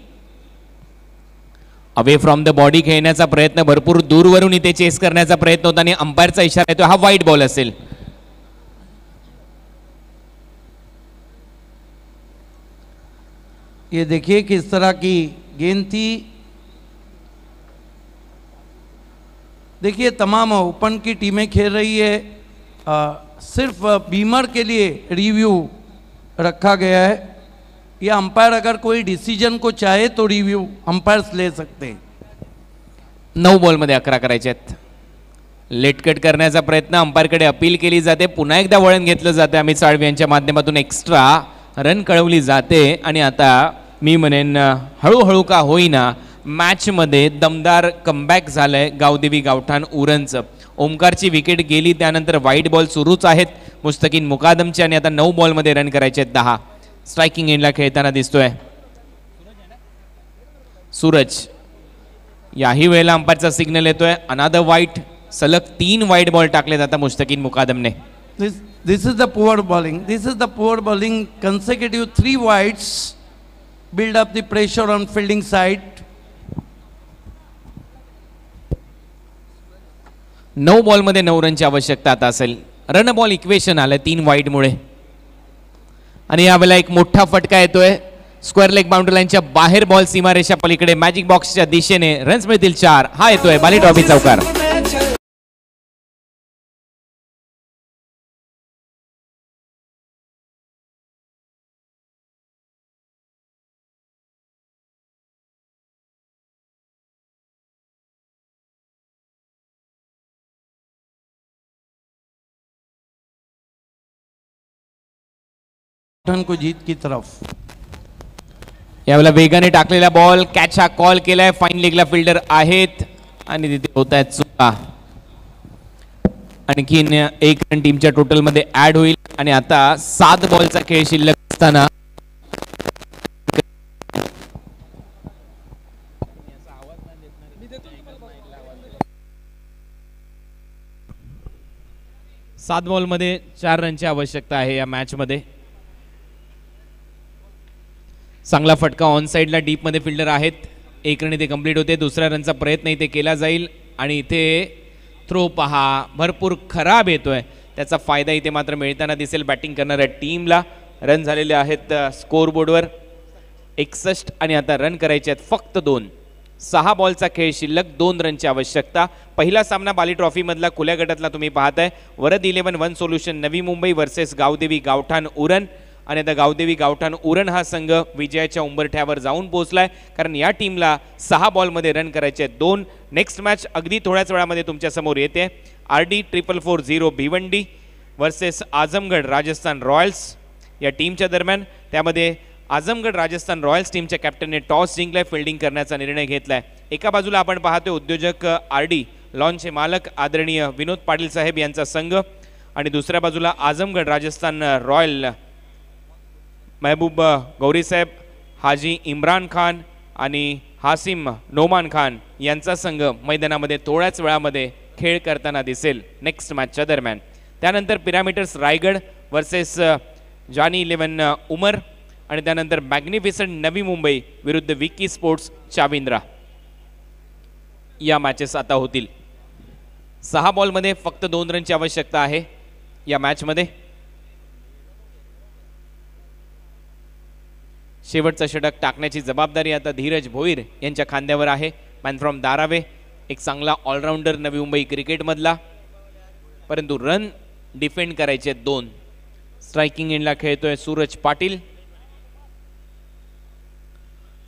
away from the body खेलने का प्रयत्न भरपूर वरुण इतने चेस का प्रयत्न होता अंपायर का इशारा तो हा वाइट बॉल अल ये देखिए किस तरह की गेंद थी देखिए तमाम ओपन की टीमें खेल रही है आ, सिर्फ बीमर के लिए रिव्यू रखा गया है ये अंपायर अगर कोई डिसिजन को चाहे तो रिव्यू अंपायर्स ले सकते नऊ बॉलमध्ये अकरा करायचे आहेत लेटकट करण्याचा प्रयत्न अंपायरकडे अपील केली जाते पुन्हा एकदा वळण घेतलं जाते अमित साळवी यांच्या माध्यमातून एक्स्ट्रा रन कळवली जाते आणि आता मी म्हणेन हळूहळू का होईना मॅचमध्ये दमदार कमबॅक झालं आहे गावदेवी गावठाण उरणचं ओमकारची विकेट गेली त्यानंतर वाईट बॉल सुरूच आहेत मुस्तकीन मुकादमची आणि आता नऊ बॉलमध्ये रन करायचे आहेत दहा स्ट्रायकिंग एंडला खेळताना दिसतोय सूरज याही वेळेला अंपायरचा सिग्नल येतोय अनादर वाईट सलग तीन वाईट बॉल टाकले जातात मुश्तकीन मुकादमने this is the poor bowling this is the poor bowling consecutive three three build up the pressure on on नऊ बॉलमध्ये नऊ रनची आवश्यकता आता असेल रन बॉल इक्वेशन आलं तीन मुळे आणि यावेळेला एक मोठा फटका येतोय स्क्वेअर लेग बाउंड्री लाईनच्या बाहेर बॉल सीमारेषा पलीकडे मॅजिक बॉक्सच्या दिशेने रन्स मिळतील चार हा येतोय बाली ट्रॉफी चौकार को जीत की तरफ यावेळेला वेगाने टाकलेला बॉल कॅच हा कॉल केलाय फाईन लेगला फिल्डर आहेत आणि तिथे होत आहेत चुका आणखीन एक रन टीमच्या टोटल मध्ये ऍड होईल आणि आता सात बॉलचा खेळ शिल्लक असताना सात बॉलमध्ये चार रनची आवश्यकता आहे या मॅच मध्ये चांगला फटका ऑन साईडला डीपमध्ये फिल्डर आहेत एक रन इथे कंप्लीट होते दुसऱ्या रनचा प्रयत्न इथे केला जाईल आणि इथे थ्रो पहा भरपूर खराब येतोय त्याचा फायदा इथे मात्र मिळताना दिसेल बॅटिंग करणाऱ्या टीमला रन झालेले आहेत बोर्डवर एकसष्ट आणि आता रन करायचे आहेत फक्त दोन सहा बॉलचा खेळ शिल्लक दोन रनची आवश्यकता पहिला सामना बाली ट्रॉफीमधला खुल्या गटातला तुम्ही पाहताय वरद इलेव्हन वन सोल्युशन नवी मुंबई वर्सेस गावदेवी गावठाण उरण आणि आता गावदेवी गावठाण उरण हा संघ विजयाच्या उंबरठ्यावर जाऊन पोहोचलाय कारण या टीमला सहा बॉलमध्ये रन करायचे आहेत दोन नेक्स्ट मॅच अगदी थोड्याच वेळामध्ये समोर येते R D triple four zero Bhiwandi versus Azamgarh Rajasthan Royals या टीमच्या दरम्यान त्यामध्ये आझमगड राजस्थान रॉयल्स टीमच्या कॅप्टनने टॉस जिंकलाय फिल्डिंग करण्याचा निर्णय घेतलाय एका बाजूला आपण पाहतोय उद्योजक आर डी लॉनचे मालक आदरणीय विनोद पाटील साहेब यांचा संघ आणि दुसऱ्या बाजूला आझमगड राजस्थान रॉयल महबूब गौरीसाहेब हाजी इम्रान खान आणि हासिम नोमान खान यांचा संघ मैदानामध्ये थोड्याच वेळामध्ये खेळ करताना दिसेल नेक्स्ट मॅचच्या दरम्यान त्यानंतर पिरामिटर्स रायगड वर्सेस जानी इलेवन उमर आणि त्यानंतर मॅग्निफिसंट नवी मुंबई विरुद्ध विकी स्पोर्ट्स चाविंद्रा या मॅचेस आता होतील सहा बॉलमध्ये फक्त दोन रनची आवश्यकता आहे या मॅचमध्ये शेवटचा षटक टाकण्याची जबाबदारी आता धीरज भोईर यांच्या खांद्यावर आहे मॅन फ्रॉम दारावे एक चांगला ऑलराऊंडर नवी मुंबई क्रिकेटमधला परंतु रन डिफेंड करायचे दोन स्ट्रायकिंग एंडला खेळतोय सूरज पाटील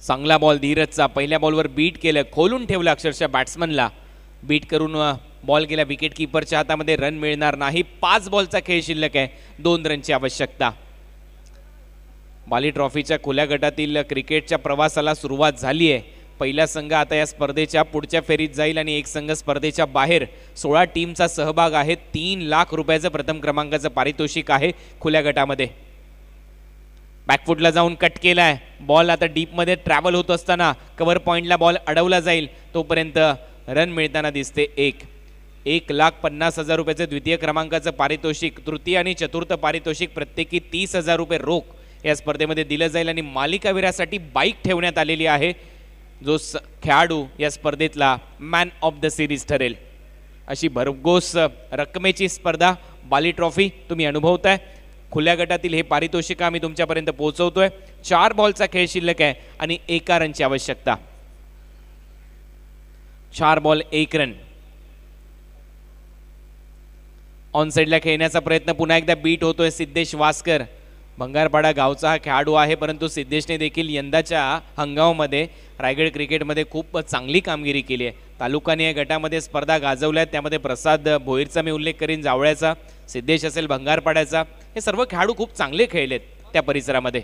चांगला बॉल धीरजचा पहिल्या बॉलवर बीट केलं खोलून ठेवलं अक्षरशः बॅट्समनला बीट करून बॉल गेला विकेट हातामध्ये रन मिळणार नाही पाच बॉलचा खेळ शिल्लक आहे दोन रनची आवश्यकता बाली ट्रॉफीच्या खुल्या गटातील क्रिकेटच्या प्रवासाला सुरुवात झाली आहे पहिला संघ आता या स्पर्धेच्या पुढच्या फेरीत जाईल आणि एक संघ स्पर्धेच्या बाहेर सोळा टीमचा सहभाग आहे तीन लाख रुपयाचं प्रथम क्रमांकाचं पारितोषिक आहे खुल्या गटामध्ये बॅकफुटला जाऊन कट केला आहे बॉल आता डीपमध्ये ट्रॅव्हल होत असताना कवर पॉईंटला बॉल अडवला जाईल तोपर्यंत रन मिळताना दिसते एक एक लाख पन्नास हजार रुपयाचं द्वितीय क्रमांकाचं पारितोषिक तृतीय आणि चतुर्थ पारितोषिक प्रत्येकी तीस हजार रुपये रोख या स्पर्धेमध्ये दिलं जाईल आणि मालिकावीरासाठी बाईक ठेवण्यात आलेली आहे जो स खेळाडू या स्पर्धेतला मॅन ऑफ द सिरीज ठरेल अशी भरघोस रकमेची स्पर्धा बाली ट्रॉफी तुम्ही अनुभवताय खुल्या गटातील हे पारितोषिक आम्ही तुमच्यापर्यंत पोहोचवतोय चार बॉलचा खेळ शिल्लक आहे आणि एका रनची आवश्यकता चार बॉल एक रन ऑन साईडला खेळण्याचा प्रयत्न पुन्हा एकदा बीट होतोय सिद्धेश वास्कर भंगारपाडा गावचा हा खेळाडू आहे परंतु सिद्धेशने देखील यंदाच्या हंगामामध्ये रायगड क्रिकेटमध्ये खूप चांगली कामगिरी केली आहे तालुकाने या गटामध्ये स्पर्धा गाजवल्या त्यामध्ये प्रसाद भोईरचा मी उल्लेख करीन जावळ्याचा सिद्धेश असेल भंगारपाड्याचा हे सर्व खेळाडू खूप चांगले खेळलेत त्या परिसरामध्ये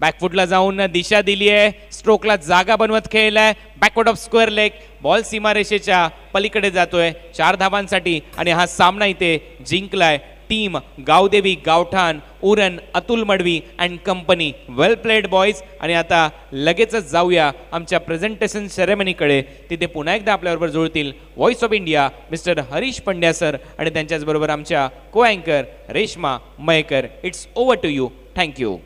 बॅकफुटला जाऊन दिशा दिली आहे स्ट्रोकला जागा बनवत खेळलाय backward of square leg ball सीमारेषेच्या पलीकडे जातोय चार धावांसाठी आणि हा सामना इथे जिंकलाय team Gavdevi Gavthan Uran Atul Madvi and company well played boys आणि आता लगेचच जाऊया आमच्या प्रेझेंटेशन सेरेमनीकडे तिथे पुन्हा एकदा आपल्याबरोबर जुळतील voice of India mister Harish Pandya sir आणि त्यांच्याचबरोबर आमच्या को अँकर Reshma Maykar it's over to you thank you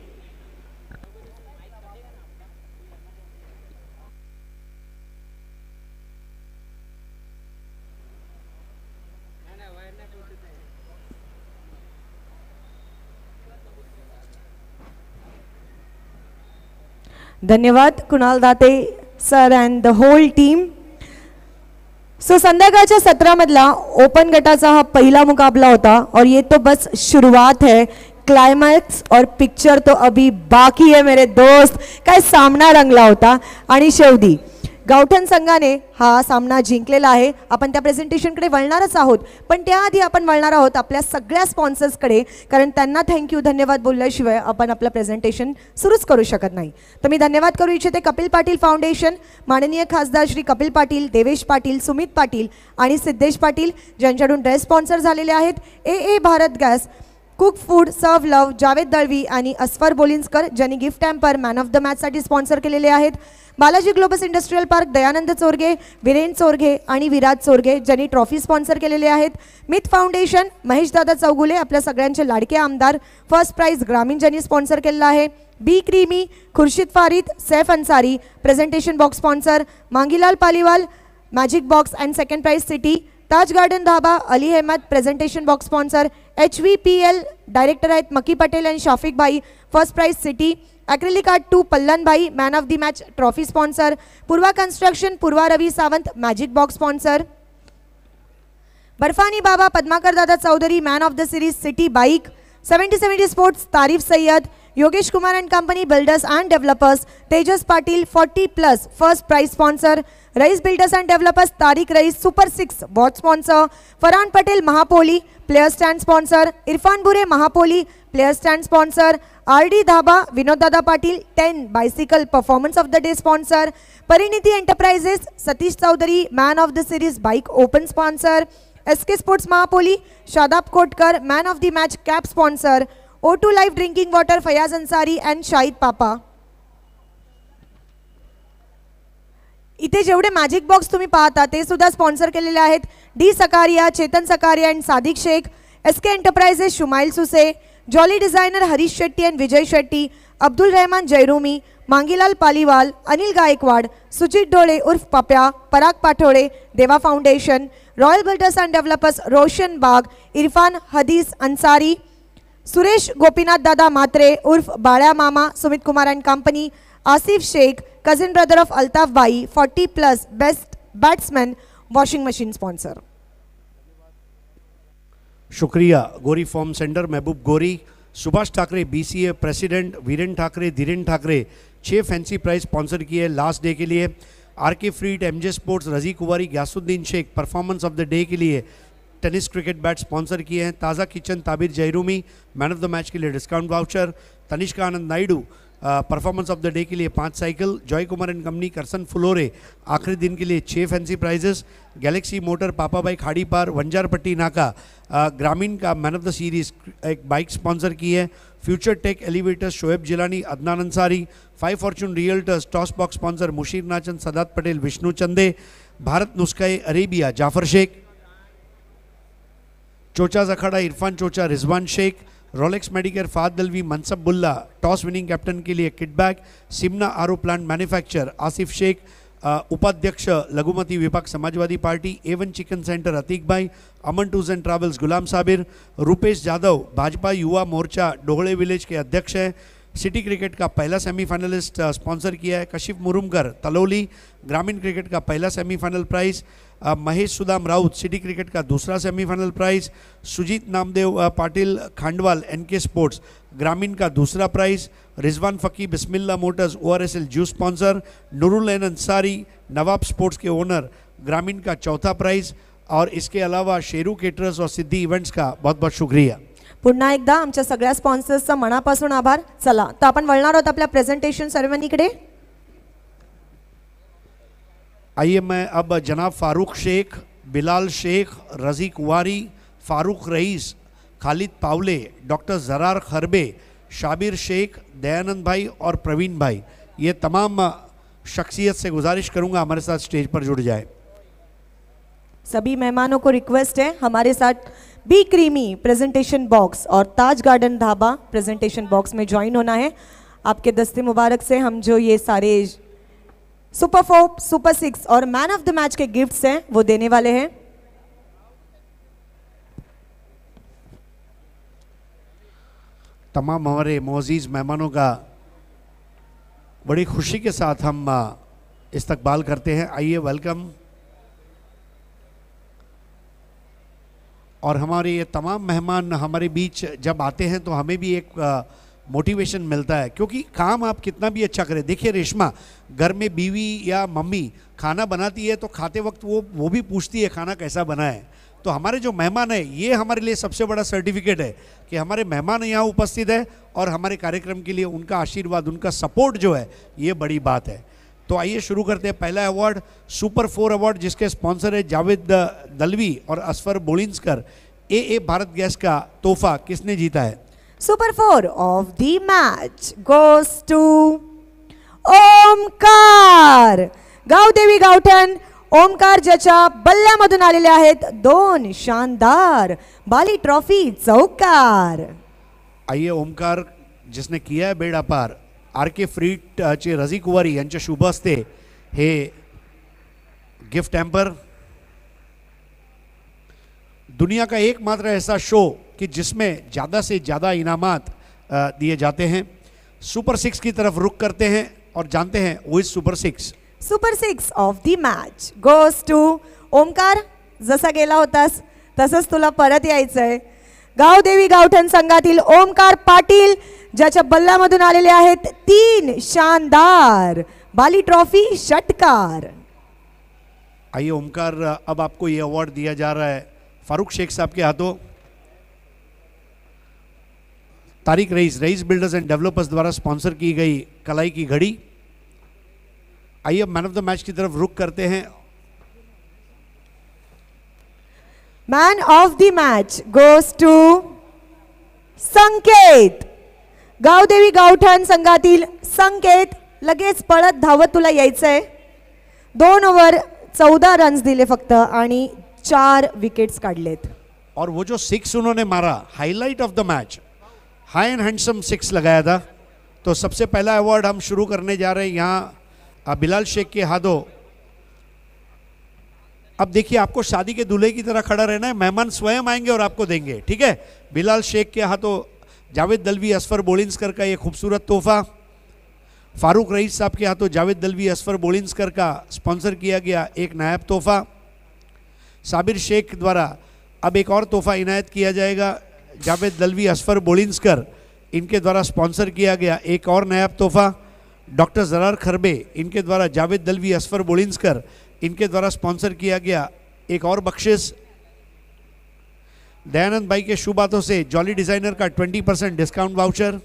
धन्यवाद Kunal Date sir and the whole team so संध्याकाळच्या सत्रामधला ओपन गटाचा हा पहिला मुकाबला होता और ये तो बस सुरुवात है क्लायमॅक्स और पिक्चर तो अभी बाकी है मेरे दोस्त काय सामना रंगला होता आणि शेवटी गावठण संघाने हा सामना जिंकलेला आहे आपण त्या प्रेझेंटेशनकडे वळणारच आहोत पण त्याआधी आपण वळणार आहोत आपल्या सगळ्या स्पॉन्सर्सकडे कारण त्यांना थँक्यू धन्यवाद बोलल्याशिवाय आपण आपलं प्रेझेंटेशन सुरूच करू शकत नाही तर मी धन्यवाद करू इच्छिते कपिल पाटील फाउंडेशन माननीय खासदार श्री कपिल पाटील देवेश पाटील सुमित पाटील आणि सिद्धेश पाटील ज्यांच्याकडून ड्रेस स्पॉन्सर झालेले आहेत A A Bharat gas cook food सर्व लव जावेद दळवी आणि अस्फर बोलिन्सकर ज्यांनी gift hamper man of the मॅचसाठी स्पॉन्सर केलेले आहेत Balaji Globus industrial park Dayanand Chorge Viren Chorge आणि विराज चोरगे ज्यांनी ट्रॉफी स्पॉन्सर केलेले आहेत मिथ फाउंडेशन महेशदादा चौगुले आपल्या सगळ्यांचे लाडके आमदार फर्स्ट प्राईज ग्रामीण ज्यांनी स्पॉन्सर केलेला आहे B creamy Khurshid Farid Saif Ansari presentation box sponsor Mangilal Paliwal magic box and second prize city Taj garden dhaba Ali Ahmad presentation box sponsor H V P L director है Maki Patel and Shafiq bhai first prize city acrylic art to Pallan bhai man of the match trophy sponsor Purva construction Purva Ravi Sawant magic box sponsor Barfani Baba Padmakar Dada Chaudhari man of the series city bike seventy seventy sports Tarif Sayyad Yogesh Kumar and company builders and developers Tejas Patil forty plus first prize sponsor Rais builders and developers Tariq Rais super six watch sponsor Farhan Patel Mahapoli player stand sponsor Irfan Bure Mahapoli player stand sponsor R D dhaba Vinod Dada Patil ten bicycle performance of the day sponsor Parineeti enterprises Satish Chaudhari man of the series bike open sponsor SK sports महापोली Shadab Kotkar man of the match cap sponsor O two life drinking water Fayaz Ansari and Shahid papa इथे जेवढे magic box तुम्ही पाहता ते सुद्धा sponsor केलेले आहेत D Sakariya Chetan Sakariya and Sadiq Shaikh S K enterprises Shumail Suse jolly designer Harish Shetty and Vijay Shetty Abdul Rahman Jayrumi Mangilal Paliwal Anil Gaikwad Sujit Dole उर्फ Papya Parag Pathole Deva foundation royal builders and developers Roshan Bagh Irfan हदीस अन्सारी सुरेश गोपीनाथ दादा मात्रे उर्फ Balya Mama Sumit Kumar and company Asif Shaikh cousin brother of Altaf bhai 40 plus best batsman washing machine sponsor शुक्रिया Gori form centre Mehboob Gori Subhash Thakre BCA president Viren Thakre Dhiren Thakre छः फैंसी प्राइज स्पॉन्सर किए last day के लिए R K फ्रीड MJ sports Razi Kuwari Gyasuddin Shaikh performance of the day के लिए टेनिस क्रिकेट बैट स्पॉन्सर किए हैं ताज़ा kitchen Tabir जयरूमी man of the match के लिए discount voucher Tanishka Anand Naidu performance of the day के लिए पाँच cycle Joy Kumar and company Karsan फ्लोरे आखिरी दिन के लिए छः fancy prizes Galaxy motor papa bike हाड़ी पार वंजार पट्टी नाका ग्रामीण का मैन ऑफ द सीरीज एक बाइक स्पॉन्सर की है future tech elevators Shoaib Jilani Adnan Ansari five fortune realtors toss box sponsor Mushir Nachan Sadat Patel Vishnu चंदे भारत नुस्खाए अरेबिया जाफर शेख चोचा जखाड़ा इरफान चोचा रिजवान शेख रोलेक्स मेडिकेयर फाद Dalvi Mansabulla toss winning captain के लिए किटबैक सिमना RO plant manufacture Asif Shaikh उपाध्यक्ष लघुमती विपक्ष Samajwadi party A one chicken centre Atiq bhai Aman tours and travels Ghulam Sabir Rupesh Yadav Bhajpa Yuva Morcha डोहड़े village के अध्यक्ष हैं सिटी क्रिकेट का पहला सेमीफाइनलिस्ट स्पॉन्सर किया है कशिफ मुरुमकर तलोली ग्रामीण क्रिकेट का पहला semifinal prize Mahesh Sudam Raut city cricket का दूसरा semifinal prize Sujit Namdev Patil Khandwal NK sports ग्रामीण का दूसरा प्राइज़ रिजवान फ़की Bismillah motors O R S L जू sponsor Nurul N Ansari Nawab sports के ओनर ग्रामीण का चौथा प्राइज़ और इसके अलावा शेरू केटरस और सिद्धि इवेंट्स का बहुत बहुत शुक्रिया पुन्हा एकदा आमच्या सगळ्या स्पॉन्सर्सचा मनापासून आभार चला तो अपन वळणार आहोत आपल्या प्रेझेंटेशन सर्वांनीकडे आइए मैं अब जनाब फारूक शेख बिलाल शेख रजी कुवारी फारूक रईस खालिद पावले डॉक्टर जरार खरबे शाबिर शेख दयानंद भाई और प्रवीण भाई ये तमाम शख्सियत से गुजारिश करूंगा हमारे साथ स्टेज पर जुड़ जाए सभी मेहमानों को रिक्वेस्ट है हमारे साथ बी क्रीमी प्रेजेंटेशन बॉक्स और Taj garden dhaba presentation box में ज्वाइन होना है आपके दस्ते मुबारक से हम जो ये सारे सुपर फोर सुपर सिक्स और मैन ऑफ द मैच के गिफ्ट्स हैं वो देने वाले हैं तमाम हमारे मोजीज़ मेहमानों का बड़ी खुशी के साथ हम इस्तकबाल करते हैं आइए वेलकम और हमारे ये तमाम मेहमान हमारे बीच जब आते हैं तो हमें भी एक मोटिवेशन मिलता है क्योंकि काम आप कितना भी अच्छा करें देखिए रेशमा घर में बीवी या मम्मी खाना बनाती है तो खाते वक्त वो वो भी पूछती है खाना कैसा बना है तो हमारे जो मेहमान है ये हमारे लिए सबसे बड़ा सर्टिफिकेट है कि हमारे मेहमान यहाँ उपस्थित है और हमारे कार्यक्रम के लिए उनका आशीर्वाद उनका सपोर्ट जो है ये बड़ी बात है तो आइए शुरू करते हैं पहला अवार्ड सुपर फोर अवार्ड जिसके स्पॉन्सर है जावेद दलवी और Asfar Bolinskar A A Bharat gas का तोहफा किसने जीता है super four of the match goes to Omkar Gavdevi Gavthan Omkar ज्याच्या बल्ल्यामधून आलेले आहेत दोन शानदार बाली ट्रॉफी चौकार आइए ओमकार जिसने किया है बेड़ा पार आर के फ्रीट चे रजी कुवारी हैं शुभ हस्ते हे गिफ्ट एम्पर दुनिया का एकमात्र ऐसा शो कि जिसमें ज़्यादा से ज़्यादा इनाम दिए जाते हैं सुपर सिक्स की तरफ रुक करते हैं और जानते हैं वो is super six super six of the match goes to Omkar जसा गेला होतास तसच तुला परत यायचंय देवी गावठण संघातील ओमकार पाटील ज्यादा बल्ला मधुन तीन शानदार बाली ट्रॉफी षटकार आइए ओमकार अब आपको ये अवार्ड दिया जा रहा है फारूक शेख साहब के हाथों Tariq Rais Rais builders and developers द्वारा स्पॉन्सर की गई कलाई की घड़ी आइए अब मैन ऑफ द मैच की तरफ रुक करते हैं man of the match goes to Sanket Gavdevi Gavthan संघातील संकेत लगे पड़त धावत तुला यायचं दोन ओवर चौदह रन दिले फक्त आणि चार विकेट्स काढलेत और वो जो सिक्स उन्होंने मारा highlight of the match high and handsome six लगाया था तो सबसे पहला अवार्ड हम शुरू करने जा रहे हैं यहाँ बिलाल शेख के हाथों अब देखिए आपको शादी के दूल्हे की तरह खड़ा रहना है मेहमान स्वयं आएंगे और आपको देंगे ठीक है बिलाल शेख के हाथों जावेद दलवी असफर बोलिंसकर का ये खूबसूरत तोहफा फारूक रईस साहब के हाथों जावेद दलवी असफर बोलिंसकर का स्पॉन्सर किया गया एक नायब तोहफा साबिर शेख द्वारा अब एक और तोहफा इनायत किया जाएगा जावेद दलवी असफर बोलिंसकर इनके द्वारा स्पॉन्सर किया गया एक और नायब तोहफा डॉक्टर जरार खरबे इनके द्वारा जावेद दलवी असफर बोलिंसकर इनके द्वारा स्पॉन्सर किया गया एक और बख्शिश दयानंद भाई के शुभ बातों से जॉली डिजाइनर का 20 परसेंट डिस्काउंट वाउचर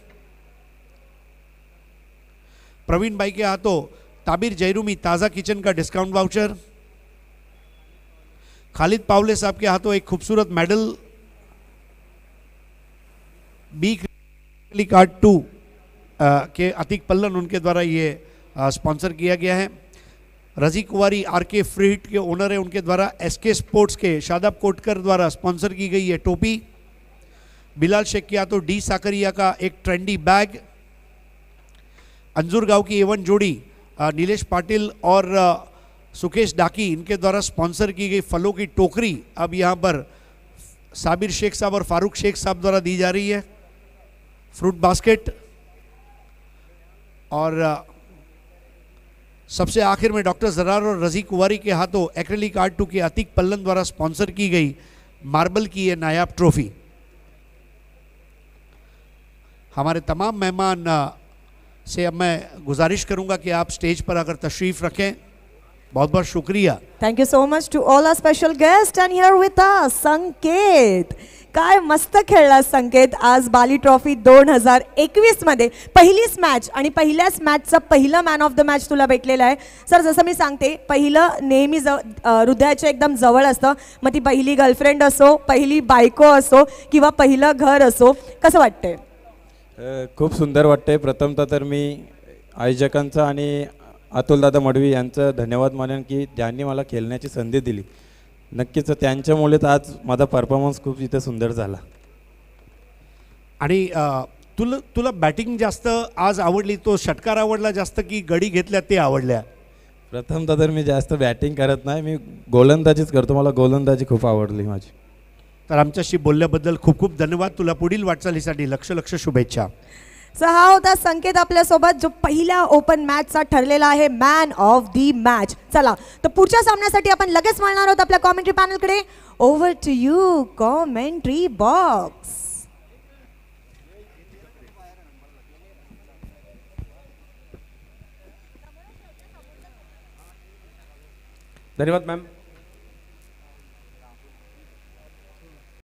प्रवीण भाई के हाथों ताबिर जयरूमी ताज़ा किचन का डिस्काउंट वाउचर खालिद पावले साहब के हाथों एक खूबसूरत मेडल बी कार्ड टू के अतिक पल्लन उनके द्वारा ये स्पॉन्सर किया गया है रजी कुमारी आर के फ्रीट के ओनर है उनके द्वारा एस के स्पोर्ट्स के शादाब कोटकर द्वारा स्पॉन्सर की गई है टोपी बिलाल या तो डी साकरिया का एक ट्रेंडी बैग अंजूर गांव की एवन जोड़ी नीलेश पाटिल और सुकेश डाकी इनके द्वारा स्पॉन्सर की गई फलों की टोकरी अब यहाँ पर साबिर शेख साहब और फारूक शेख साहब द्वारा दी जा रही है फ्रूट बास्केट और सबसे आखिर में डॉक्टर जरार और रजी कुवारी के हाथों एक्रेलिक आर्ट टू के अतिक पल्लन द्वारा स्पॉन्सर की गई मार्बल की यह नायाब ट्रॉफी हमारे तमाम मेहमान से अब मैं गुजारिश करूंगा कि आप स्टेज पर अगर तशरीफ रखें बहुत बहुत शुक्रिया thank you so much to all our special guest and here with Sanket काय मस्त खेळला संकेत आज बाली ट्रॉफी दोन हजार एकवीसमध्ये पहिलीच मॅच आणि पहिल्याच मॅचचं पहिलं मॅन ऑफ द मॅच तुला भेटलेलं आहे सर जसं मी सांगते पहिलं नेहमी जव हृदयाच्या एकदम जवळ असतं मग ती पहिली गर्लफ्रेंड असो पहिली बायको असो किंवा पहिलं घर असो कसं वाटतंय खूप सुंदर वाटतंय प्रथम तर मी आयोजकांचं आणि अतुलदादा मडवी यांचं धन्यवाद मानेन की त्यांनी मला खेळण्याची संधी दिली नक्कीच त्यांच्यामुळे तर आज माझा परफॉर्मन्स खूप इथे सुंदर झाला आणि तुला तुला बॅटिंग जास्त आज आवडली तो षटकार आवडला जास्त की गडी घेतल्या ते आवडल्या प्रथम तर मी जास्त बॅटिंग करत नाही मी गोलंदाजीच करतो मला गोलंदाजी खूप आवडली माझी तर आमच्याशी बोलल्याबद्दल खूप खूप धन्यवाद तुला पुढील वाटचालीसाठी लक्ष लक्ष शुभेच्छा सो हा होता संकेत आपल्यासोबत जो पहिला ओपन मॅचचा ठरलेला आहे मॅन ऑफ दी मॅच चला तर पुढच्या सामन्यासाठी आपण लगेच म्हणणार आहोत आपल्या कॉमेंट्री पॅनलकडे over to you commentary box धन्यवाद मॅम